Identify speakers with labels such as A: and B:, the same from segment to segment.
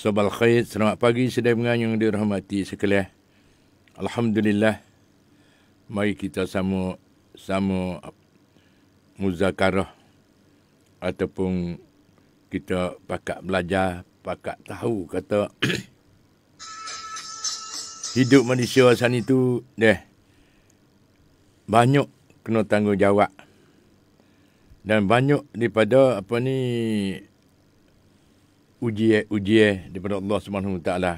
A: Sobal khair, selamat pagi sedang menganyung dirahmati sekalian. Alhamdulillah. Mari kita sama sama muzakarah ataupun kita pakat belajar, pakat tahu kata hidup manusia asal itu deh banyak kena tanggungjawab dan banyak daripada apa ni ujian-ujian daripada Allah Subhanahu Wa Taala.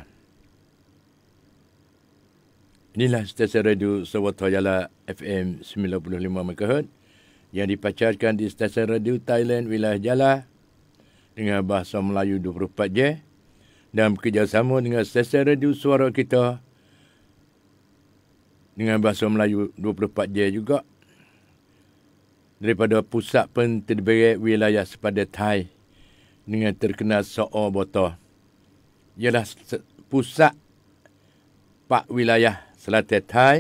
A: Inilah stesen radio Sawatoh Jala FM 95 MHz yang dipacarkan di stesen radio Thailand wilayah Jala dengan bahasa Melayu 24 je dan bekerjasama dengan stesen radio suara kita dengan bahasa Melayu 24 je juga daripada pusat pentadbirat wilayah sepada Thailand dengan terkena Soo botol. Ialah pusat Pak Wilayah Selatan Thai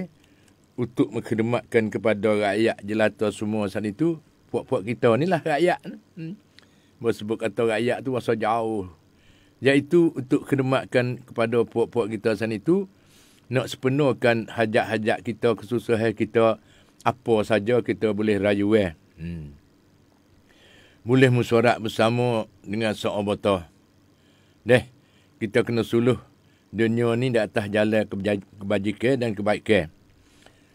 A: untuk mengkhidmatkan kepada rakyat jelata semua saat itu. Puak-puak kita ni lah rakyat. Hmm. Bersebut kata rakyat tu masa jauh. Iaitu untuk khidmatkan kepada puak-puak kita saat itu. Nak sepenuhkan hajat-hajat kita, kesusahan kita. Apa saja kita boleh rayu eh. Hmm boleh mesyuarat bersama dengan seorang botol. Deh, kita kena suluh dunia ni di atas jalan kebajikan dan kebaikan.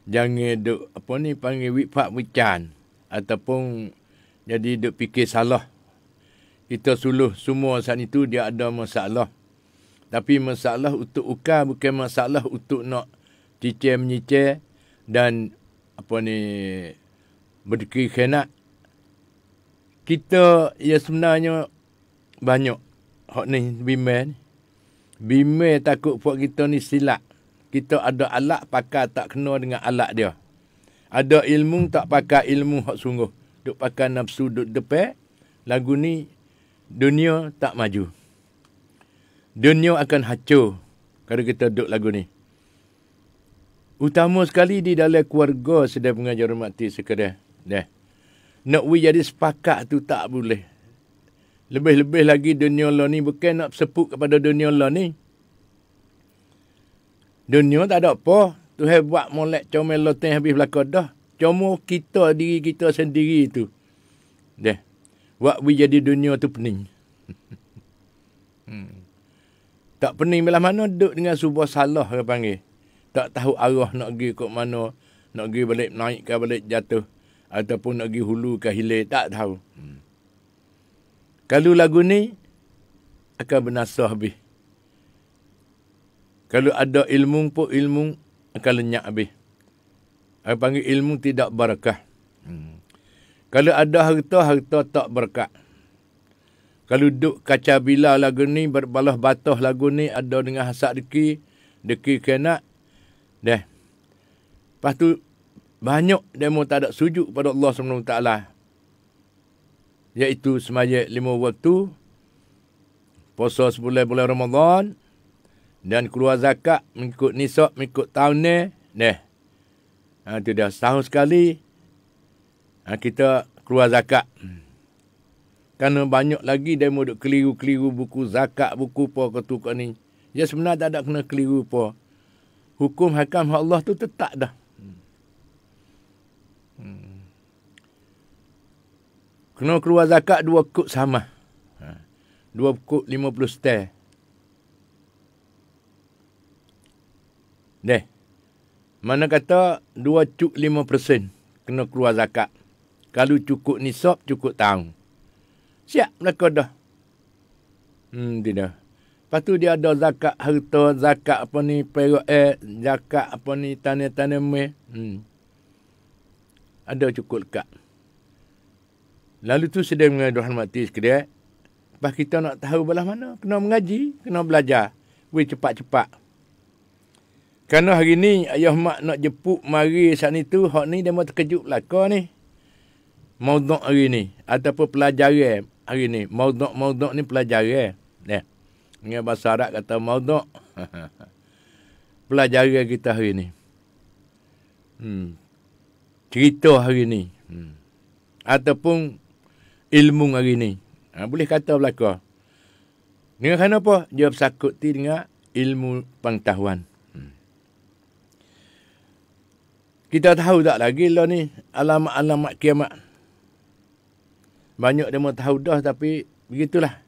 A: Jangan duk apa ni panggil wipak wican ataupun jadi duk fikir salah. Kita suluh semua saat itu dia ada masalah. Tapi masalah untuk uka bukan masalah untuk nak cicir menyicir dan apa ni berdiri khianat kita ya sebenarnya banyak hok ni bimbel, ni. Bimel takut buat kita ni silap. Kita ada alat pakai tak kena dengan alat dia. Ada ilmu tak pakai ilmu hok sungguh. Duk pakai nafsu duk depek. Lagu ni dunia tak maju. Dunia akan hancur kalau kita duk lagu ni. Utama sekali di dalam keluarga sedang mengajar mati sekedar. deh nak we jadi sepakat tu tak boleh. Lebih-lebih lagi dunia lah ni bukan nak sepuk kepada dunia lah ni. Dunia tak ada apa. Tu hai buat molek comel loteng habis belakang dah. Cuma kita diri kita sendiri tu. Dah. Buat we jadi dunia tu pening. Hmm. tak pening belah mana duduk dengan subuh salah ke panggil. Tak tahu arah nak pergi ke mana. Nak pergi balik naik ke balik jatuh ataupun nak pergi hulu ke hilir tak tahu hmm. kalau lagu ni akan bernasah habis kalau ada ilmu pun ilmu akan lenyap habis Aku panggil ilmu tidak berkah. Hmm. Kalau ada harta, harta tak berkat. Kalau duduk kaca bila lagu ni, berbalah batuh lagu ni, ada dengan hasad deki, deki kena, deh. Lepas tu, banyak demo tak ada sujud pada Allah SWT. Iaitu semaya lima waktu, puasa sebulan bulan Ramadan, dan keluar zakat mengikut nisab, mengikut tahun ni. Ni. Ha, itu dah setahun sekali, ha, kita keluar zakat. Kerana banyak lagi dia demo duk keliru-keliru buku zakat, buku apa kata kau ni. Ya sebenarnya tak ada kena keliru apa. Hukum hakam Allah tu tetap dah. Hmm. Kena keluar zakat dua kot sama. Ha. Dua kot lima puluh setel. Deh. Mana kata dua cuk lima persen. Kena keluar zakat. Kalau cukup nisab, cukup tahun. Siap mereka dah. Hmm, tidak. Lepas tu dia ada zakat harta, zakat apa ni, perak eh, zakat apa ni, tanah-tanah meh. Hmm ada cukup lekat. Lalu tu sedang dengan Tuhan Mati sekejap. Eh. Lepas kita nak tahu belah mana. Kena mengaji, kena belajar. Weh cepat-cepat. Karena hari ni ayah mak nak jepuk mari saat ni tu. Hak ni dia mahu terkejut lah. Kau ni. Maudok hari ni. Ataupun pelajaran eh, hari ni. Maudok-maudok ni pelajaran. Eh. Ya. Dengan bahasa Arab kata maudok. pelajaran kita hari ni. Hmm cerita hari ni hmm. ataupun ilmu hari ni ha, boleh kata belaka dengan kan kerana apa dia bersakut ti dengan ilmu pengetahuan hmm. kita tahu tak lagi lah ni alamat-alamat kiamat banyak dia tahu dah tapi begitulah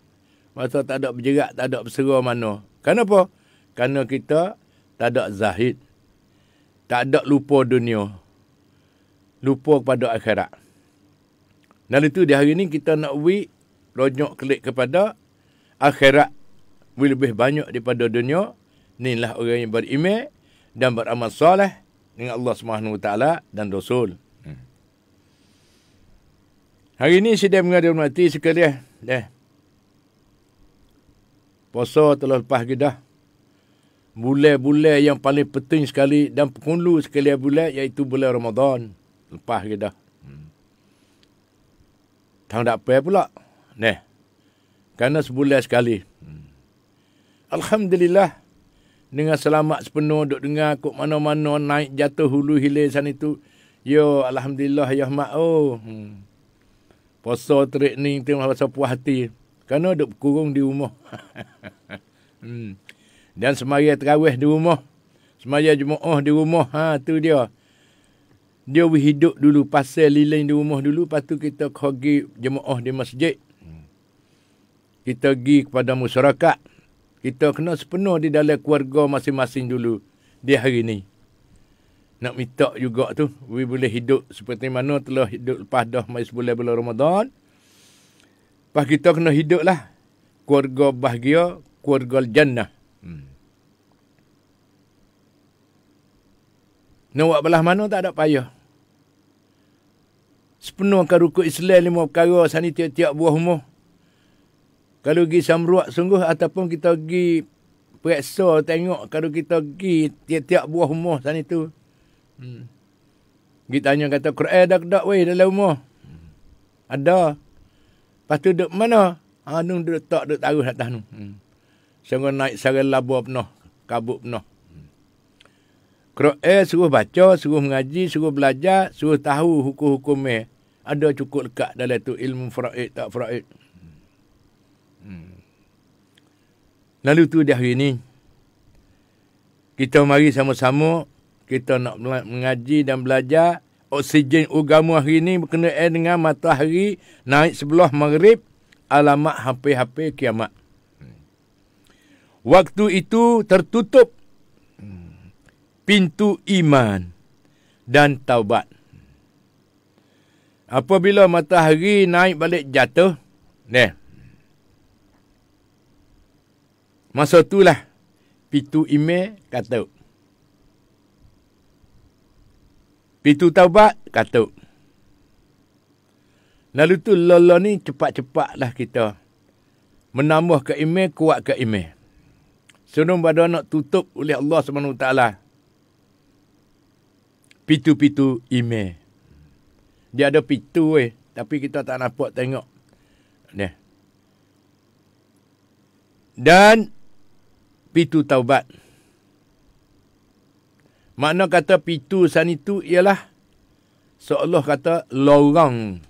A: masa tak ada berjerak tak ada berseru mana kenapa kerana kita tak ada zahid tak ada lupa dunia lupa kepada akhirat. Dan itu di hari ini kita nak we rojok klik kepada akhirat will lebih banyak daripada dunia. Inilah orang yang beriman dan beramal soleh dengan Allah Subhanahu taala dan Rasul. Hmm. Hari ini sidang mengadil mati sekalian dah. Eh. Puasa telah lepas kita dah. Bulan-bulan yang paling penting sekali dan pengulu sekali bulan iaitu bulan Ramadan. Hmm lepas kita. Hmm. Tang tak payah pula. Neh. Kerana sebulan sekali. Hmm. Alhamdulillah. Dengan selamat sepenuh duk dengar kok mana-mana naik jatuh hulu hilir sana itu. Yo, Alhamdulillah, ya mak. Oh. Hmm. Poso terik ni, tengok rasa puas hati. Kerana duk kurung di rumah. hmm. Dan semaya terawih di rumah. Semaya oh di rumah. Ha, tu dia dia hidup dulu pasal lilin di rumah dulu lepas tu kita pergi jemaah di masjid kita pergi kepada masyarakat kita kena sepenuh di dalam keluarga masing-masing dulu di hari ni nak minta juga tu we boleh hidup seperti mana telah hidup lepas dah mai sebulan bulan Ramadan lepas kita kena hidup lah keluarga bahagia keluarga jannah hmm. Nak buat belah mana tak ada payah sepenuh akan rukuk Islam lima perkara sani tiap-tiap buah rumah. Kalau pergi samruak sungguh ataupun kita pergi periksa tengok kalau kita pergi tiap-tiap buah rumah sana tu. Hmm. Kita tanya kata Quran dak dak weh dalam rumah. Hmm. Ada. Lepas tu duduk mana? Ha ah, nung duduk tak duduk taruh atas nung. Hmm. Sungguh naik sarang labu penuh, kabut penuh. Quran eh, suruh baca, suruh mengaji, suruh belajar, suruh tahu hukum hukumnya eh, Ada cukup lekat dalam tu ilmu fra'id tak fra'id. Hmm. Lalu tu dah hari ni. Kita mari sama-sama. Kita nak mengaji dan belajar. Oksigen agama hari ni berkenaan dengan matahari naik sebelah maghrib. Alamat hampir-hampir kiamat. Hmm. Waktu itu tertutup pintu iman dan taubat. Apabila matahari naik balik jatuh, ni. Masa lah pintu iman kata. Pintu taubat kata. Lalu tu lola ni cepat lah kita menambah ke iman, kuat ke iman. Sebelum pada nak tutup oleh Allah Subhanahu Taala pitu-pitu ime, Dia ada pitu eh, tapi kita tak nampak tengok. Ni. Dan pitu taubat. Makna kata pitu sana itu ialah seolah kata lorong.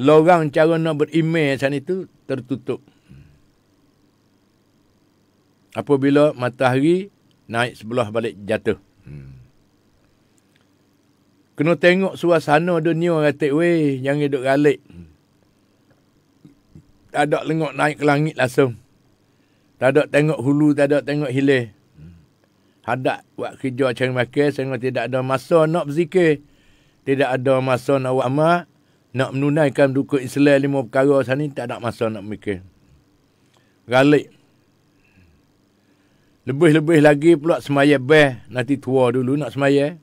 A: Lorong cara nak berime sana itu tertutup. Apabila matahari naik sebelah balik jatuh. Hmm. Kena tengok suasana dunia kata weh yang hidup galik. Tak ada lengok naik ke langit langsung. Tak ada tengok hulu, tak ada tengok hilir. Hadap buat kerja macam makan, saya tidak ada masa nak berzikir. Tidak ada masa nak buat amat. Nak menunaikan dukun Islam lima perkara sana, tak ada masa nak mikir. Galik. Lebih-lebih lagi pula semaya beh, nanti tua dulu nak semaya.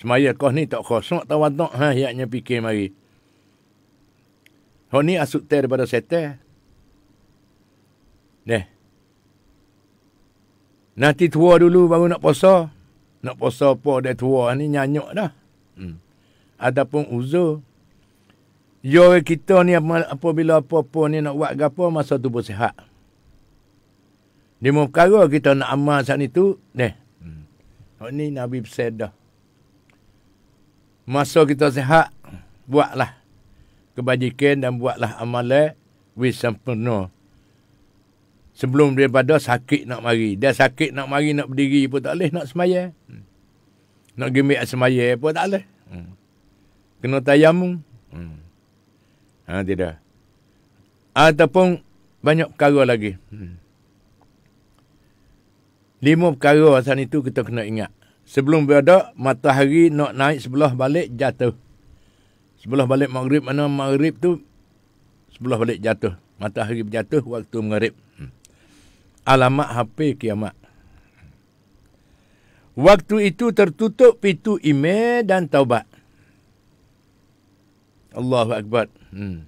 A: Semaya kos ni tak kosong tak watak ha hiaknya fikir mari. Ho ni asuk ter daripada setan. Neh. Nanti tua dulu baru nak puasa. Nak puasa apa dah tua ni nyanyuk dah. Hmm. Adapun uzo. Yo kita ni apabila apa-apa ni nak buat gapo masa tu pun sihat. Lima perkara kita nak amal saat itu, deh. Hmm. Oh ni Nabi pesan Masa kita sehat, buatlah kebajikan dan buatlah amalan wis sempurna. Sebelum daripada sakit nak mari. Dia sakit nak mari, nak berdiri pun tak boleh, nak semaya. Hmm. Nak gemik semaya pun tak boleh. Hmm. Kena tayamung. Hmm. Ha, tidak. Ataupun banyak perkara lagi. Lima perkara asal itu kita kena ingat sebelum berada matahari nak naik sebelah balik jatuh. Sebelah balik maghrib mana maghrib tu sebelah balik jatuh. Matahari berjatuh waktu maghrib. Hmm. alamak HP kiamat. Waktu itu tertutup pintu email dan taubat. Allahu Akbar. Hmm.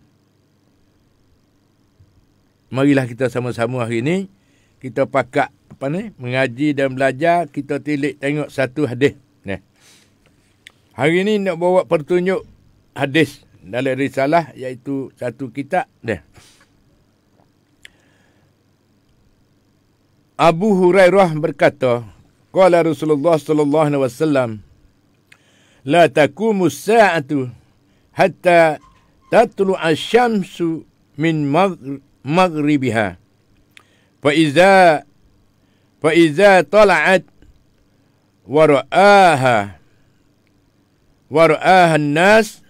A: Marilah kita sama-sama hari ini kita pakat apa ni mengaji dan belajar kita tilik tengok satu hadis ni hari ni nak bawa pertunjuk hadis dalam risalah iaitu satu kitab ni Abu Hurairah berkata qala Rasulullah sallallahu alaihi wasallam la takumu sa'atu hatta tatlu asy-syamsu min maghribiha fa iza فإذا طلعت ورآها ورآها الناس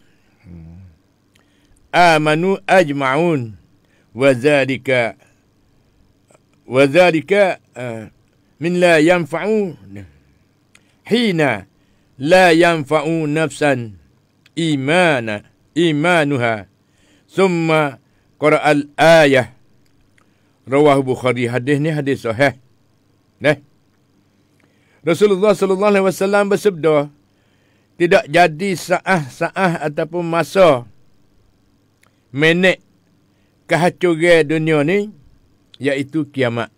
A: آمنوا أجمعون وذلك وذلك آه، من لا ينفع حين لا ينفع نفسا إيمان إيمانها ثم قرأ الآية رواه البخاري حديث حديث صحيح Nah. Rasulullah sallallahu alaihi wasallam bersabda, tidak jadi saah-saah ataupun masa menek kehancuran dunia ni iaitu kiamat.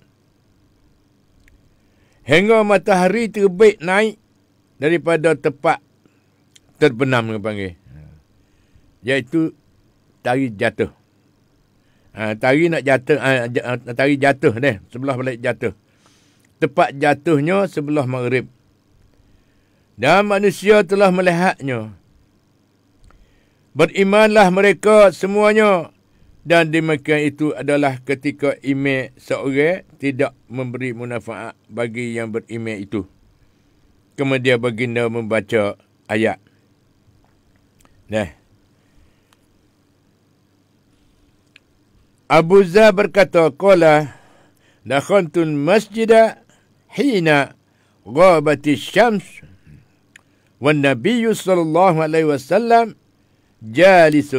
A: Hingga matahari terbit naik daripada tempat terbenam yang panggil. Iaitu tari jatuh. Ha, tari nak jatuh, ha, tari jatuh ni, sebelah balik jatuh tepat jatuhnya sebelah maghrib. Dan manusia telah melihatnya. Berimanlah mereka semuanya. Dan demikian itu adalah ketika ime seorang tidak memberi manfaat bagi yang berimej itu. Kemudian baginda membaca ayat. Nah. Abu Zah berkata, Kola, Dakhantun masjidah حين غابت الشمس والنبي صلى الله عليه وسلم جالس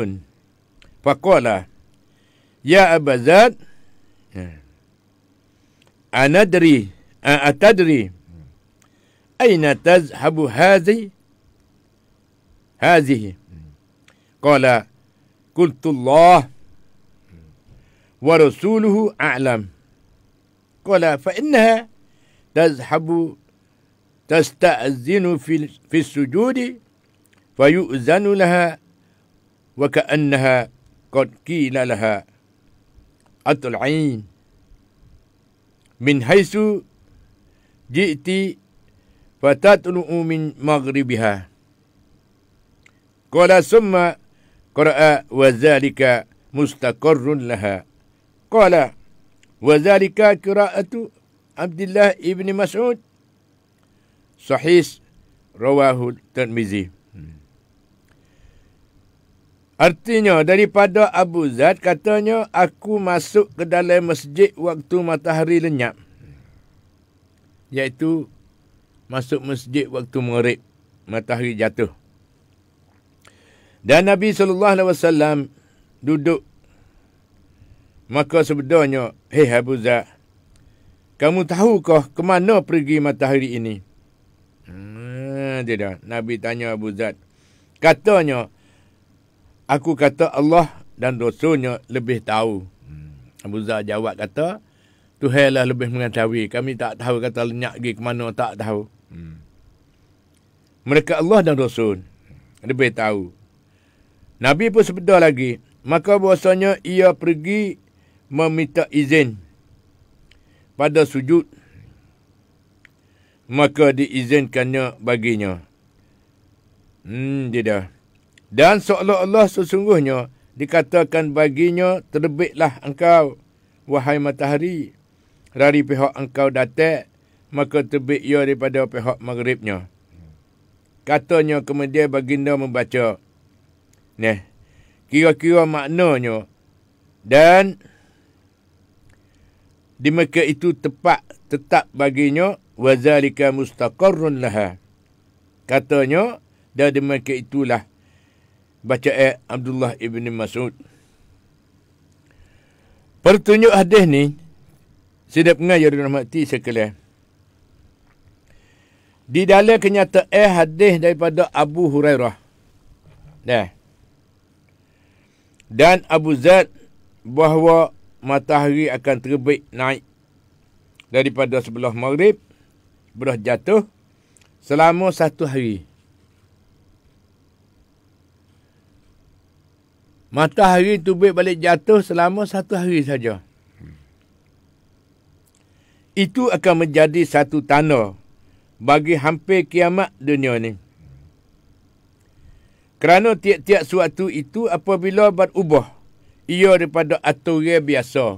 A: فقال يا أبا زاد أندري أتدري أين تذهب هذه هذه قال قلت الله ورسوله أعلم قال فإنها تذهب تستأذن في, في السجود فيؤذن لها وكأنها قد قيل لها أطلعين من حيث جئت فتطلع من مغربها قال ثم قرأ وذلك مستقر لها قال وذلك قراءة Abdullah ibni Mas'ud. Sahih rawahul Tirmizi. Hmm. Artinya daripada Abu Zaid katanya aku masuk ke dalam masjid waktu matahari lenyap. yaitu masuk masjid waktu maghrib matahari jatuh. Dan Nabi sallallahu alaihi wasallam duduk Maka sebenarnya, hei Abu Zaid kamu tahukah ke mana pergi matahari ini? Hmm, dia dah. Nabi tanya Abu Zad. Katanya, aku kata Allah dan Rasulnya lebih tahu. Hmm. Abu Zaid jawab kata, Tuhailah lebih mengetahui. Kami tak tahu kata lenyak pergi ke mana, tak tahu. Hmm. Mereka Allah dan Rasul lebih tahu. Nabi pun sebeda lagi. Maka bahasanya ia pergi meminta izin. Hmm pada sujud maka diizinkannya baginya hmm dia dan seolah-olah sesungguhnya dikatakan baginya terbitlah engkau wahai matahari dari pihak engkau datang maka terbit ia daripada pihak maghribnya katanya kemudian baginda membaca Neh, kira-kira maknanya dan di Mekah itu tepat tetap baginya wazalika mustaqarrun laha katanya dah di Mekah itulah baca ayat Abdullah ibni Mas'ud Pertunjuk hadis ni sedap pengajar dan mati sekalian. Di dalam kenyataan eh hadis daripada Abu Hurairah. Nah. Dan Abu Zaid bahawa matahari akan terbit naik daripada sebelah maghrib sebelah jatuh selama satu hari. Matahari terbit balik jatuh selama satu hari saja. Itu akan menjadi satu tanda bagi hampir kiamat dunia ini. Kerana tiap-tiap suatu itu apabila berubah ia daripada aturan biasa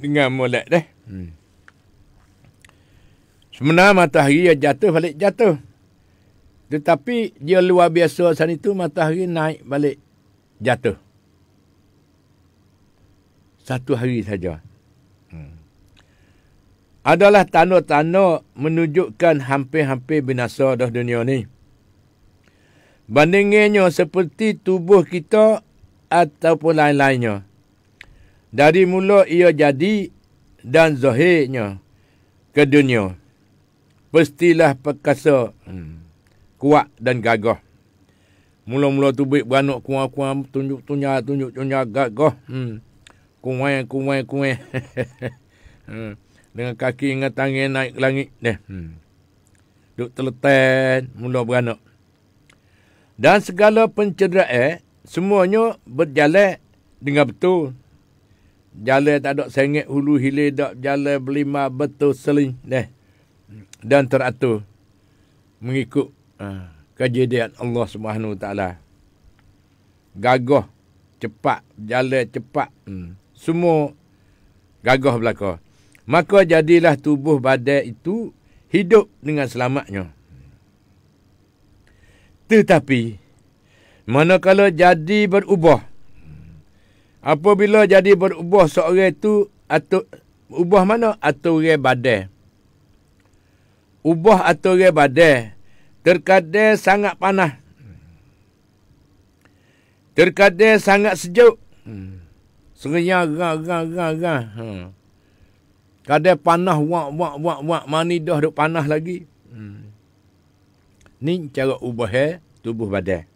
A: dengan molek deh hmm. sebenarnya matahari ia jatuh balik jatuh tetapi dia luar biasa sana itu matahari naik balik jatuh satu hari saja hmm. adalah tanda-tanda menunjukkan hampir-hampir binasa dah dunia ni bandingnya seperti tubuh kita ataupun lain-lainnya. Dari mula ia jadi dan zahirnya ke dunia. Pastilah perkasa hmm, kuat dan gagah. Mula-mula tubik beranak kuang-kuang tunjuk-tunjuk tunjuk-tunjuk gagah. Hmm. Kuai kuai kuai. hmm. Dengan kaki dengan tangan naik ke langit deh. Hmm. Duk terletak mula beranak dan segala pencederaan semuanya berjalan dengan betul. Jalan tak ada sengit hulu hilir dak jalan berlima betul seling deh dan teratur mengikut uh, kejadian Allah Subhanahu Wa Taala. Gagah cepat jalan cepat hmm. semua gagah belaka. Maka jadilah tubuh badai itu hidup dengan selamatnya. Tetapi manakala jadi berubah apabila jadi berubah seorang itu atau ubah mana atau ge badai ubah atau ge badai terkadang sangat panah terkadang sangat sejuk hmm. sengenya gang gang gang ha. kadang panah wak wak wak wak mani duk panah lagi ni cara ubah eh, tubuh badan.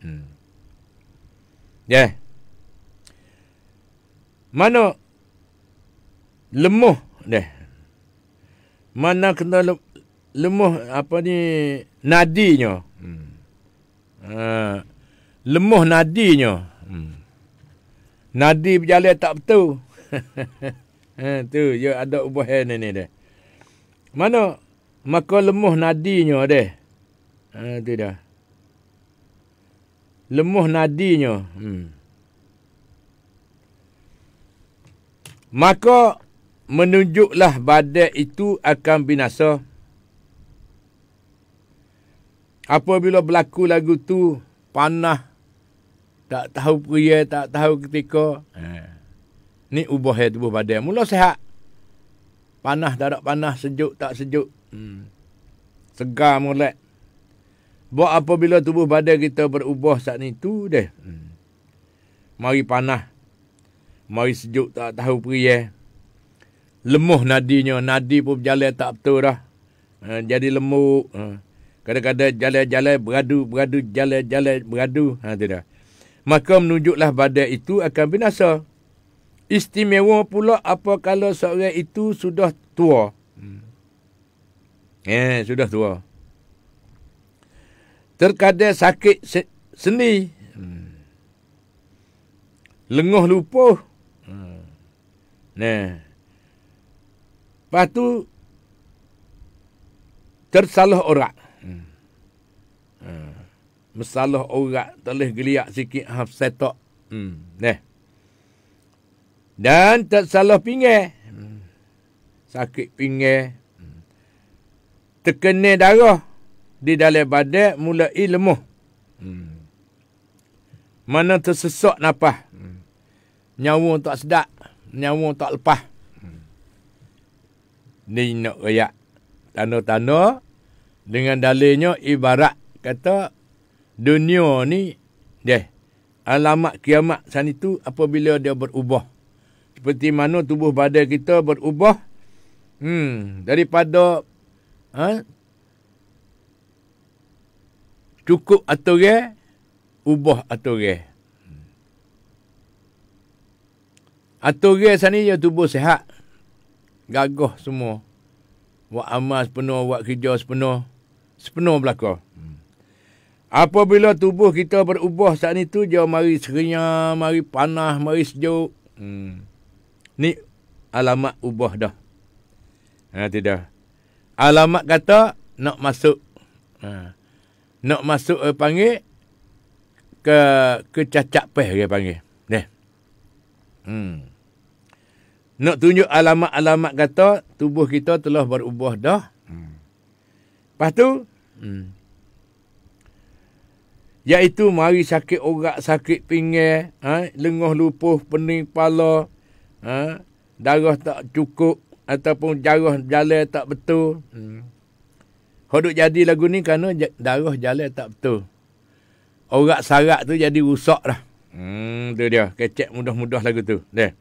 A: Hmm. Ya. Yeah. Mana lemuh deh. Mana kena lem, lemuh apa ni nadinya? Hmm. Uh, lemuh nadinya. Hmm. Nadi berjalan tak betul. Eh, tu dia ada ubah eh, ni ni deh. Mana maka lemuh nadinya deh itu ha, dia. Lemuh nadinya. Hmm. Maka menunjuklah badai itu akan binasa. Apabila berlaku lagu tu panah tak tahu pria, tak tahu ketika. Eh. Ni ubah hati tubuh badai. Mula sehat. Panah darat panah, sejuk tak sejuk. Hmm. Segar mulai. Buat apabila tubuh badan kita berubah saat itu deh. Hmm. Mari panah. Mari sejuk tak tahu pergi eh. Lemuh nadinya. Nadi pun berjalan tak betul dah. Ha, jadi lemuk. Ha. Kadang-kadang jalan-jalan beradu, beradu, jalan-jalan beradu. Ha, tidak. Maka menunjuklah badan itu akan binasa. Istimewa pula apa kalau seorang itu sudah tua. Hmm. Eh, sudah tua. Terkadang sakit se- seni. Hmm. Lenguh lupuh. Hmm. Nah. Lepas tu, tersalah orang. Hmm. hmm. Masalah orang telah geliak sikit half setok. Hmm. Nah. Dan tersalah pinggir. Hmm. Sakit pinggir. Hmm. Terkena darah. Hmm di dalam badan mula ilmu. Hmm. Mana tersesok napa? Hmm. Nyawa tak sedap, nyawa tak lepas. Hmm. Ni nak gaya Tanda-tanda dengan dalilnya ibarat kata dunia ni deh alamat kiamat sana itu apabila dia berubah. Seperti mana tubuh badan kita berubah. Hmm, daripada ha, cukup atau aturan ubah Atau aturan sana ya tubuh sehat, gagoh semua buat amal sepenuh buat kerja sepenuh sepenuh belaka apabila tubuh kita berubah saat itu dia mari serinya mari panah mari sejuk hmm. ni alamat ubah dah ha, tidak alamat kata nak masuk ha nak masuk uh, panggil ke ke cacak peh dia panggil. Neh. Hmm. Nak tunjuk alamat-alamat kata tubuh kita telah berubah dah. Hmm. Lepas tu, hmm. Iaitu mari sakit orak, sakit pinggir, ha? lenguh lupuh, pening kepala, ha? darah tak cukup, ataupun jarah jalan tak betul. Hmm. Hodok jadi lagu ni kerana darah jalan tak betul. Orang sarak tu jadi rusak dah. Hmm, tu dia. Kecek mudah-mudah lagu tu. Dia.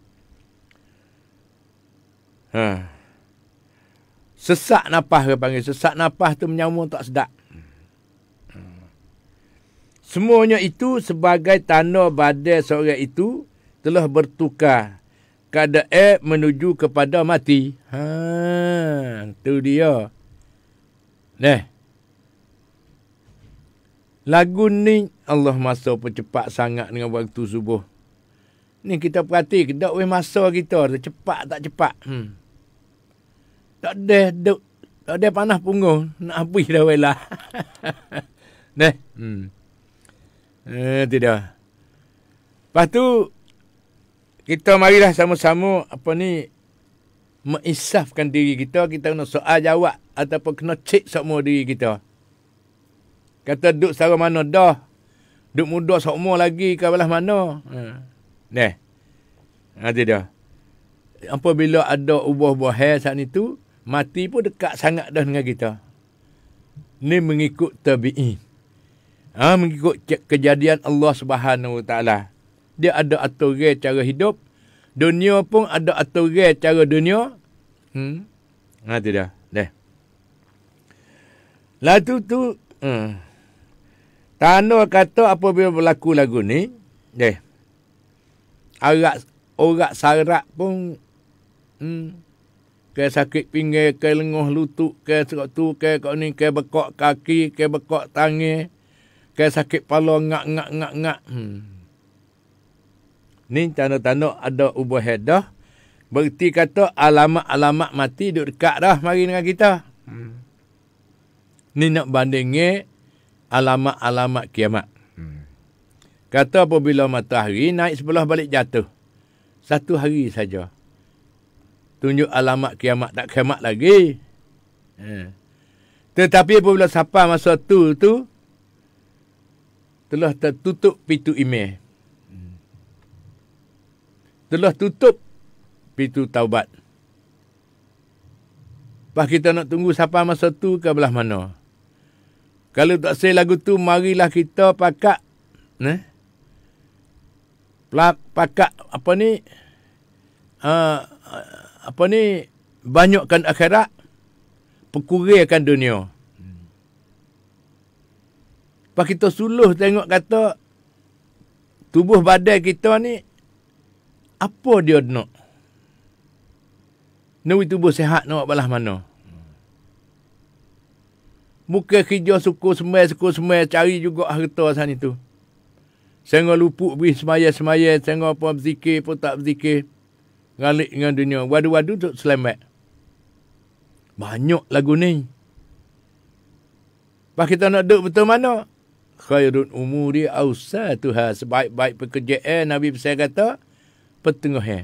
A: Ha. Sesak napas ke panggil. Sesak napas tu menyamun tak sedap. Semuanya itu sebagai tanda badai seorang itu telah bertukar. Kada air menuju kepada mati. Ha, tu dia. Nah, Lagu ni Allah masa pun cepat sangat dengan waktu subuh. Ni kita perhati kedok weh masa kita tu cepat tak cepat. Hmm. Tak ada duk tak ada panah punggung nak habis dah weh lah. Neh. Hmm. Eh tidak. Lepas kita marilah sama-sama apa ni Mengisafkan diri kita, kita kena soal jawab ataupun kena cek semua diri kita. Kata duduk sara mana dah. Duduk muda sama lagi ke belah mana. Hmm. Ha. Nih. Nanti dia. Apa bila ada ubah buahnya saat itu, mati pun dekat sangat dah dengan kita. Ini mengikut tabi'i. Ha, mengikut kejadian Allah Subhanahu SWT. Dia ada aturan cara hidup dunia pun ada aturan cara dunia. Hmm. Ha tu dah. Dah. Lalu tu hmm. Ha. Tanda kata bila berlaku lagu ni, deh. Arak orang sarak pun hmm ke sakit pinggir, ke lenguh lutut, ke serok tu, ke kok ni, ke bekok kaki, ke bekok tangan, ke sakit pala ngak ngak ngak ngak. Hmm. Ni tanda-tanda ada ubah hadah. Berarti kata alamat-alamat mati duduk dekat dah mari dengan kita. Hmm. Ni nak bandingnya alamat-alamat kiamat. Hmm. Kata apabila matahari naik sebelah balik jatuh. Satu hari saja. Tunjuk alamat kiamat tak kiamat lagi. Hmm. Tetapi apabila sampai masa tu tu telah tertutup pintu email telah tutup pintu taubat. Pas kita nak tunggu siapa masa tu ke belah mana? Kalau tak say lagu tu, marilah kita pakak. Ne? Plak, pakak apa ni? Uh, apa ni? Banyakkan akhirat. Pekurirkan dunia. Pas kita suluh tengok kata, tubuh badai kita ni apa dia nak? Nabi tubuh sehat nak buat balas mana? Muka kerja suku semai, suku semai, cari juga harta sana itu. Sehingga lupuk beri semaya, semaya, sehingga apa berzikir pun tak berzikir. Ngalik dengan dunia. Wadu-wadu tu selamat. Banyak lagu ni. Pas kita nak duduk betul mana? Khairun umuri awsatuhah. Sebaik-baik pekerjaan Nabi Besar kata, petengah eh.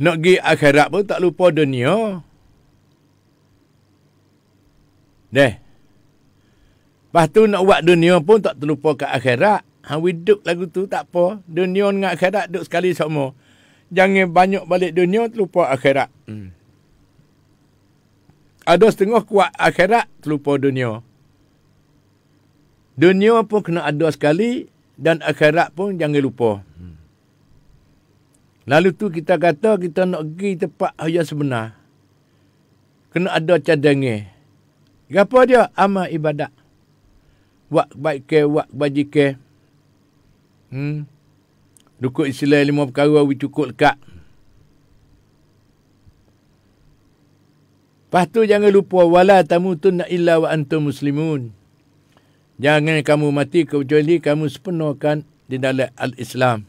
A: Nak pergi akhirat pun tak lupa dunia. Deh. Lepas tu nak buat dunia pun tak terlupa ke akhirat. Ha, hidup lagu tu tak apa. Dunia dengan akhirat duduk sekali semua. Jangan banyak balik dunia terlupa akhirat. Hmm. Ada setengah kuat akhirat terlupa dunia. Dunia pun kena ada sekali dan akhirat pun jangan lupa. Lalu tu kita kata kita nak pergi tempat yang sebenar. Kena ada cadangnya. Apa dia? ama ibadat. Buat baik ke, buat baik ke. Hmm. Dukuk Islam lima perkara, awi cukup lekat. Lepas jangan lupa, wala tamutunna illa wa antum muslimun. Jangan kamu mati kecuali kamu sepenuhkan di dalam al-Islam.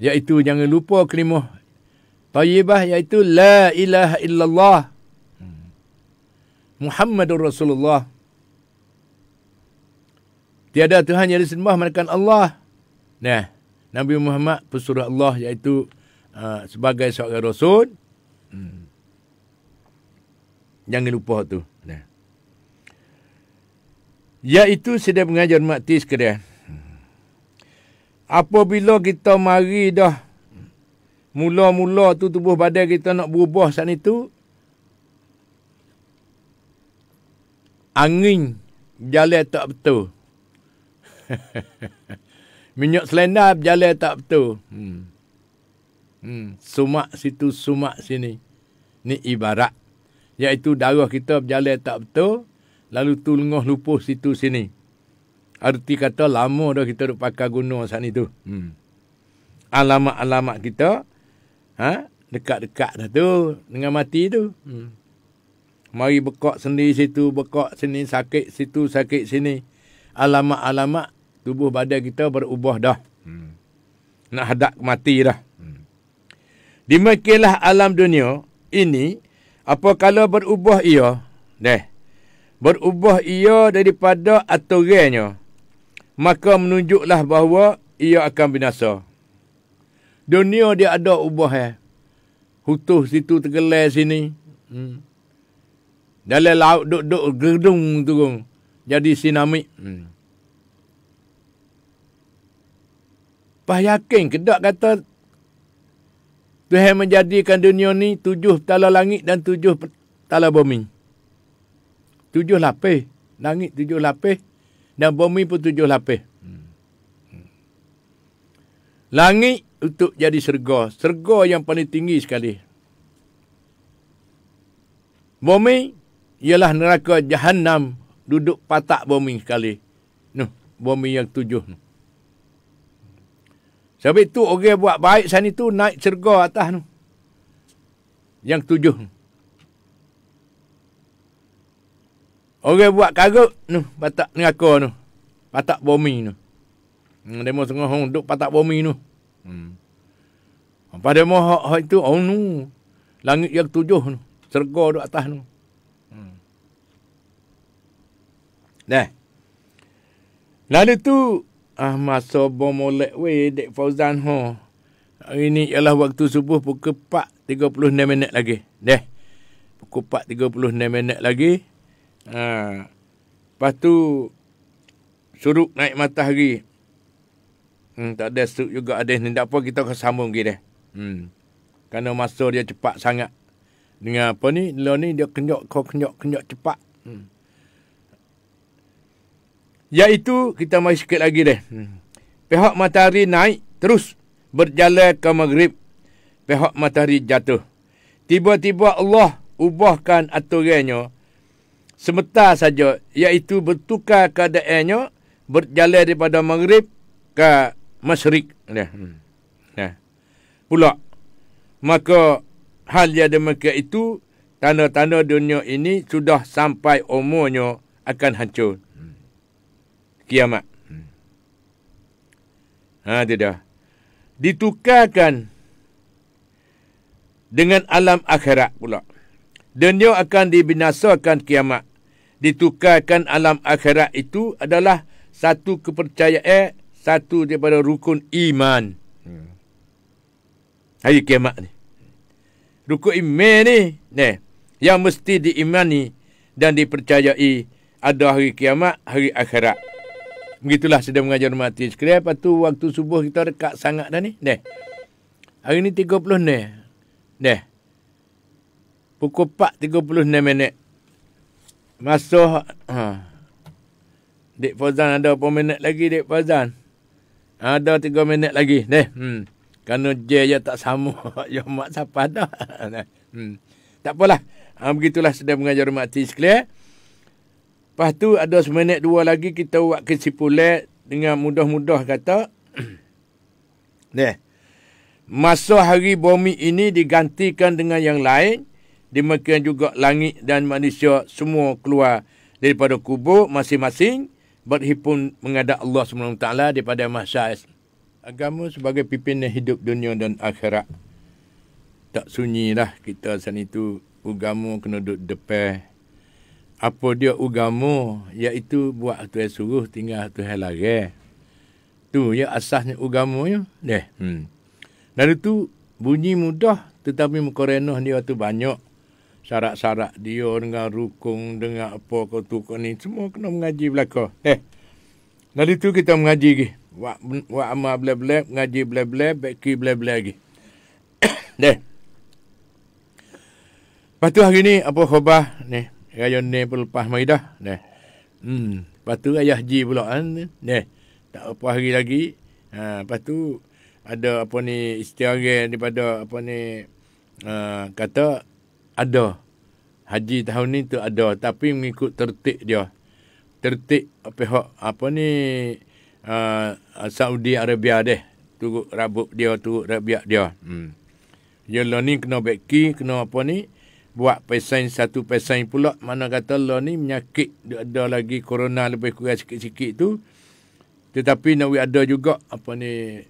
A: yaitu jangan lupa kelimah tayyibah yaitu la ilaha illallah hmm. Muhammadur Rasulullah. Tiada Tuhan yang disembah melainkan Allah. Nah, Nabi Muhammad pesuruh Allah yaitu uh, sebagai seorang rasul. Hmm. Jangan lupa tu. Iaitu sedia mengajar mati sekalian. Apabila kita mari dah mula-mula tu tubuh badan kita nak berubah saat itu, angin jalan tak betul. Minyak selendap jalan tak betul. Hmm. Hmm. Sumak situ, sumak sini. Ini ibarat. Iaitu darah kita berjalan tak betul lalu tulungoh lupuh situ sini. Arti kata lama dah kita duk pakai guna saat ni tu. Hmm. Alamat-alamat kita ha, dekat-dekat dah tu dengan mati tu. Hmm. Mari bekok sendiri situ, bekok sini, sakit situ, sakit sini. Alamat-alamat tubuh badan kita berubah dah. Hmm. Nak hadap mati dah. Hmm. Demikianlah alam dunia ini apa kalau berubah ia deh berubah ia daripada aturannya maka menunjuklah bahawa ia akan binasa dunia dia ada ubah eh hutuh situ tergelar sini hmm. dalam laut duk duk gedung turun jadi sinamik hmm. Pah yakin ke tak kata Tuhan menjadikan dunia ni tujuh petala langit dan tujuh petala bumi tujuh lapis. Langit tujuh lapis dan bumi pun tujuh lapis. Hmm. Langit untuk jadi serga. Serga yang paling tinggi sekali. Bumi ialah neraka jahanam duduk patak bumi sekali. Nuh, bumi yang tujuh. Sebab itu orang buat baik sana itu naik serga atas tu. Yang tujuh. Orang buat karut tu patak neraka tu. Patak bomi tu. Hmm, demo tengah hong duk patak bomi tu. Hmm. Apa hmm, demo hak hak oh nu. Langit yang tujuh tu, serga duk atas tu. Hmm. Dah. Lalu tu ah masa bom molek we dek Fauzan ho. Hari ni ialah waktu subuh pukul 4.36 minit lagi. Dah. Pukul 4.36 minit lagi. Ha. Lepas tu suruh naik matahari. Hmm, tak ada suruh juga ada ni. Tak apa kita akan sambung lagi dah. Hmm. Kerana masa dia cepat sangat. Dengan apa ni? Dulu ni dia kenyok, kau kenyok, kenyok cepat. Hmm. Iaitu kita mari sikit lagi deh. Hmm. Pihak matahari naik terus berjalan ke maghrib. Pihak matahari jatuh. Tiba-tiba Allah ubahkan aturannya sebentar saja iaitu bertukar keadaannya berjalan daripada maghrib ke masyrik
B: ya hmm. ya
A: pula maka hal yang demikian itu tanda-tanda dunia ini sudah sampai umurnya akan hancur kiamat ha tidak ditukarkan dengan alam akhirat pula dunia akan dibinasakan kiamat ditukarkan alam akhirat itu adalah satu kepercayaan, satu daripada rukun iman. Hmm. Hari kiamat ni. Rukun iman ni, ni, yang mesti diimani dan dipercayai ada hari kiamat, hari akhirat. Begitulah sedang mengajar mati. Sekarang lepas tu waktu subuh kita dekat sangat dah ni. Dah. Hari ni 30 ni. Dah. Pukul 4.36 minit. Masuk ha. Dek Fazan ada berapa minit lagi Dek Fazan? Ada tiga minit lagi deh. Hmm. Kerana J je tak sama Ya mak siapa dah hmm. Tak apalah ha, Begitulah sedang mengajar rumah hati sekalian Lepas tu ada seminit dua lagi Kita buat kesipulat Dengan mudah-mudah kata Deh Masa hari bumi ini digantikan dengan yang lain demikian juga langit dan manusia semua keluar daripada kubur masing-masing berhimpun mengadap Allah SWT daripada masyarakat agama sebagai pimpinan hidup dunia dan akhirat tak sunyi lah kita saat itu agama kena duduk depan apa dia agama iaitu buat tu yang suruh tinggal tu yang lari tu ya asasnya agamanya deh hmm. dari tu bunyi mudah tetapi mukorenoh dia tu banyak Sarak-sarak, dia dengan rukung dengan apa ke tu ke ni semua kena mengaji belaka eh lalu tu kita mengaji lagi wak wak amal bela-bela mengaji bela-bela beki bela-bela lagi deh lepas tu hari ni apa khabar ni raya ni pun lepas mari dah deh hmm lepas tu raya haji pula kan deh tak apa hari lagi ha lepas tu ada apa ni istiaran daripada apa ni uh, kata ada haji tahun ni tu ada tapi mengikut tertik dia tertik pihak apa ni uh, Saudi Arabia deh turut rabuk dia turut rabiak dia hmm dia lah ni kena beki kena apa ni buat pesan satu pesan pula mana kata lo ni menyakit ada lagi corona lebih kurang sikit-sikit tu tetapi nak ada juga apa ni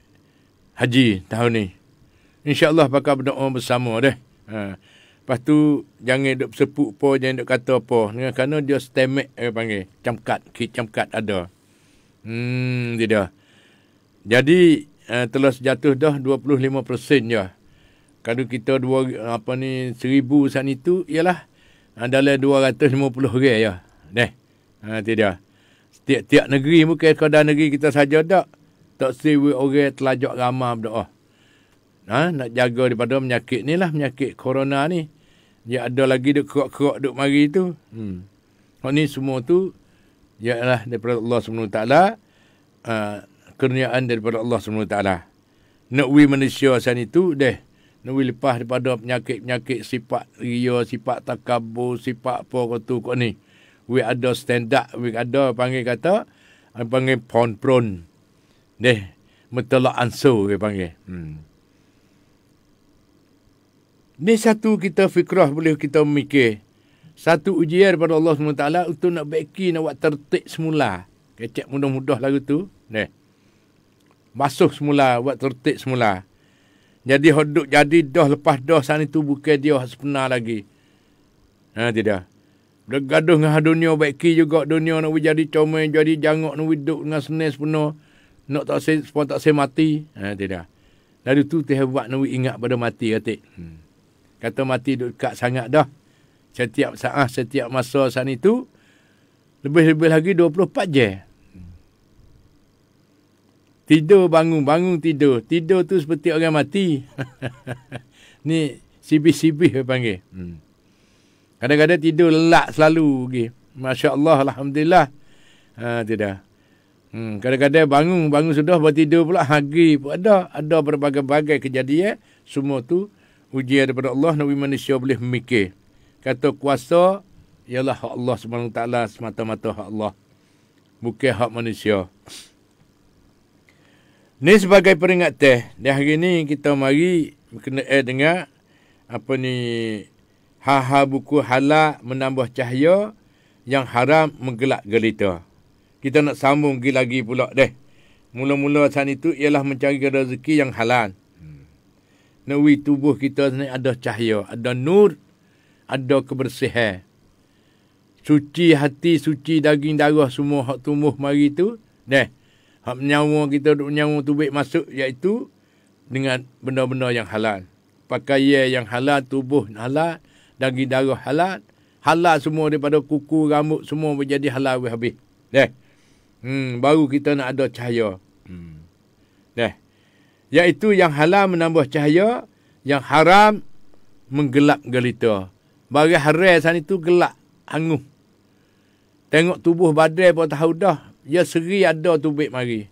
A: haji tahun ni insyaallah pakai berdoa bersama deh ha. Uh. Lepas tu jangan duk sepuk apa, jangan duk kata apa. Dengan kerana dia stemek dia panggil. Camkat, kit camkat ada. Hmm, tidak. Jadi uh, eh, telah jatuh dah 25% je. Kalau kita dua apa ni seribu san itu ialah eh, dalam 250 orang ya. Neh. Ha uh, eh, tidak. Setiap tiap negeri bukan kedai negeri kita saja dak. Tak sewe orang telajak ramah berdoa ha, nak jaga daripada penyakit ni lah, penyakit corona ni. Dia ada lagi duk kerok-kerok duk mari tu. Hmm. ni semua tu, ialah daripada Allah SWT, uh, ha, kerniaan daripada Allah SWT. Nak we manusia asal ni deh. Nak wui lepas daripada penyakit-penyakit sifat ria, sifat takabur, sifat apa kau tu kau ni. We ada stand we ada panggil kata, panggil pon prone. Deh, metelak ansur wui panggil. Hmm. Ini satu kita fikrah boleh kita memikir, Satu ujian daripada Allah SWT untuk nak beki, nak buat tertik semula. Kecek mudah-mudah lagu tu. Ni. Basuh semula, buat tertik semula. Jadi hodok jadi dah lepas dah sana tu bukan dia yang sebenar lagi. Ha tidak. Bergaduh dengan dunia baik juga dunia nak jadi comel jadi jangok nak hidup dengan senes penuh. Nak tak se tak se mati. Ha tidak. Dari tu teh buat nak ingat pada mati katik. Hmm. Kata mati duduk dekat sangat dah. Setiap saat, setiap masa saat itu. Lebih-lebih lagi 24 je. Tidur bangun, bangun tidur. Tidur tu seperti orang mati. Ni sibih-sibih dia panggil. Hmm. Kadang-kadang tidur lelak selalu. Okay. Masya Allah, Alhamdulillah. Ha, tidak. Hmm. Kadang-kadang bangun, bangun sudah bertidur pula. Hagi pun ada. Ada berbagai-bagai kejadian. Semua tu ujian daripada Allah Nabi manusia boleh memikir kata kuasa ialah hak Allah SWT semata-mata hak Allah bukan hak manusia Ini sebagai peringat teh dan hari ni kita mari kena eh dengar apa ni ha-ha buku halak menambah cahaya yang haram menggelak gelita kita nak sambung lagi pula deh mula-mula saat itu ialah mencari rezeki yang halal Nawi tubuh kita ni ada cahaya, ada nur, ada kebersihan. Suci hati, suci daging darah semua hak tumbuh mari tu. Dah. Hak menyawa kita duk menyawa tubik masuk iaitu dengan benda-benda yang halal. Pakaian yang halal, tubuh halal, daging darah halal. Halal semua daripada kuku, rambut semua menjadi halal habis. Dah. Hmm, baru kita nak ada cahaya. Hmm iaitu yang halal menambah cahaya, yang haram menggelap gelita. Bagi harai sana itu gelap, hanguh. Tengok tubuh badai pun tahu dah, ia seri ada tubik mari.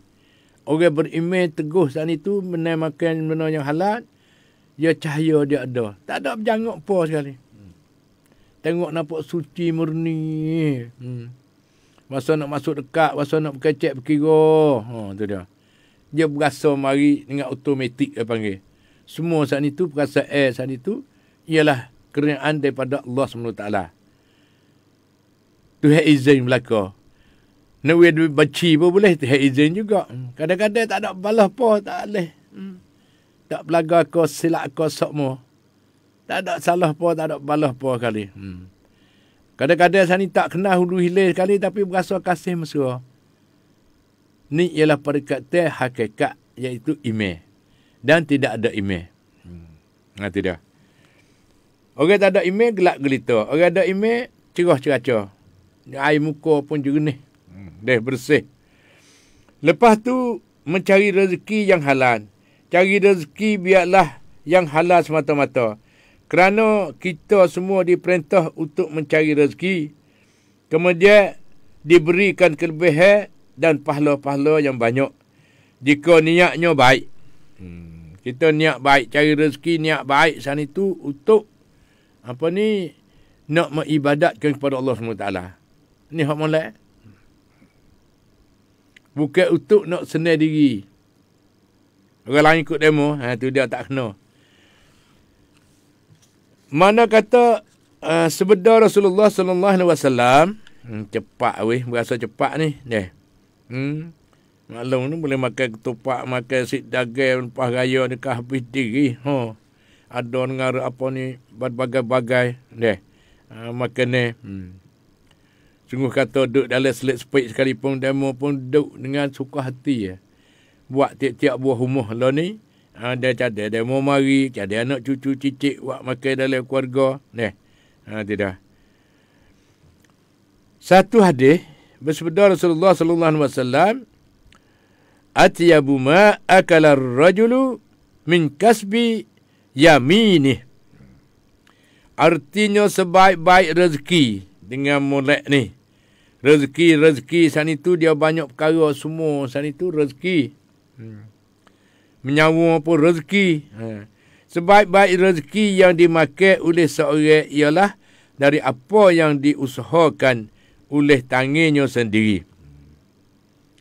A: Orang berimeh teguh sana itu, menemakan makan benda yang halal, ia cahaya dia ada. Tak ada berjangkut pun sekali. Tengok nampak suci murni. Hmm. Masa nak masuk dekat, masa nak berkecek, berkira. oh, ha, itu dia dia berasa mari dengan otomatik dia panggil. Semua saat itu, perasaan air saat itu, ialah kerenaan daripada Allah SWT. Tu hak izin belakang. Nak duit baci pun boleh, tu hak izin juga. Kadang-kadang tak ada balas pun, tak boleh. Hmm. Tak belaga kau, silap kau, sokmu. Tak ada salah pun, tak ada balas pun kali. Hmm. Kadang-kadang saya ni tak kenal hulu hilir sekali, tapi berasa kasih mesra ni ialah perkata hakikat iaitu imej dan tidak ada imej hmm. nah tidak orang tak ada imej gelak gelita orang ada imej cerah ceracah air muka pun jernih hmm. dah bersih lepas tu mencari rezeki yang halal cari rezeki biarlah yang halal semata-mata kerana kita semua diperintah untuk mencari rezeki kemudian diberikan kelebihan dan pahala-pahala yang banyak jika niatnya baik. Hmm. Kita niat baik cari rezeki, niat baik sana itu untuk apa ni nak mengibadatkan kepada Allah SWT. Ini hak molek. Eh? Bukan untuk nak senai diri. Orang lain ikut demo, ha, tu dia tak kena. Mana kata uh, sebenar Rasulullah sallallahu alaihi wasallam hmm, cepat weh berasa cepat ni. Deh. Hmm? malam ni boleh makan ketupat, makan sit daging, lepas raya ni kah habis diri. Ha. Ada dengar apa ni, berbagai-bagai. Deh. Ha, makan ni. Hmm. Sungguh kata duduk dalam selit sepik sekalipun, demo pun duduk dengan suka hati. Ya. Buat tiap-tiap buah rumah lah ni. Ha, dia cada demo mari, cada anak cucu cicit buat makan dalam keluarga. Deh. Ha, tidak. Satu hadis bersabda Rasulullah sallallahu alaihi wasallam atyabu ma akala rajulu min kasbi yamini artinya sebaik-baik rezeki dengan molek ni rezeki rezeki sana itu dia banyak perkara semua sana itu rezeki hmm. menyawa apa rezeki hmm. sebaik-baik rezeki yang dimakai oleh seorang ialah dari apa yang diusahakan oleh tangannya sendiri.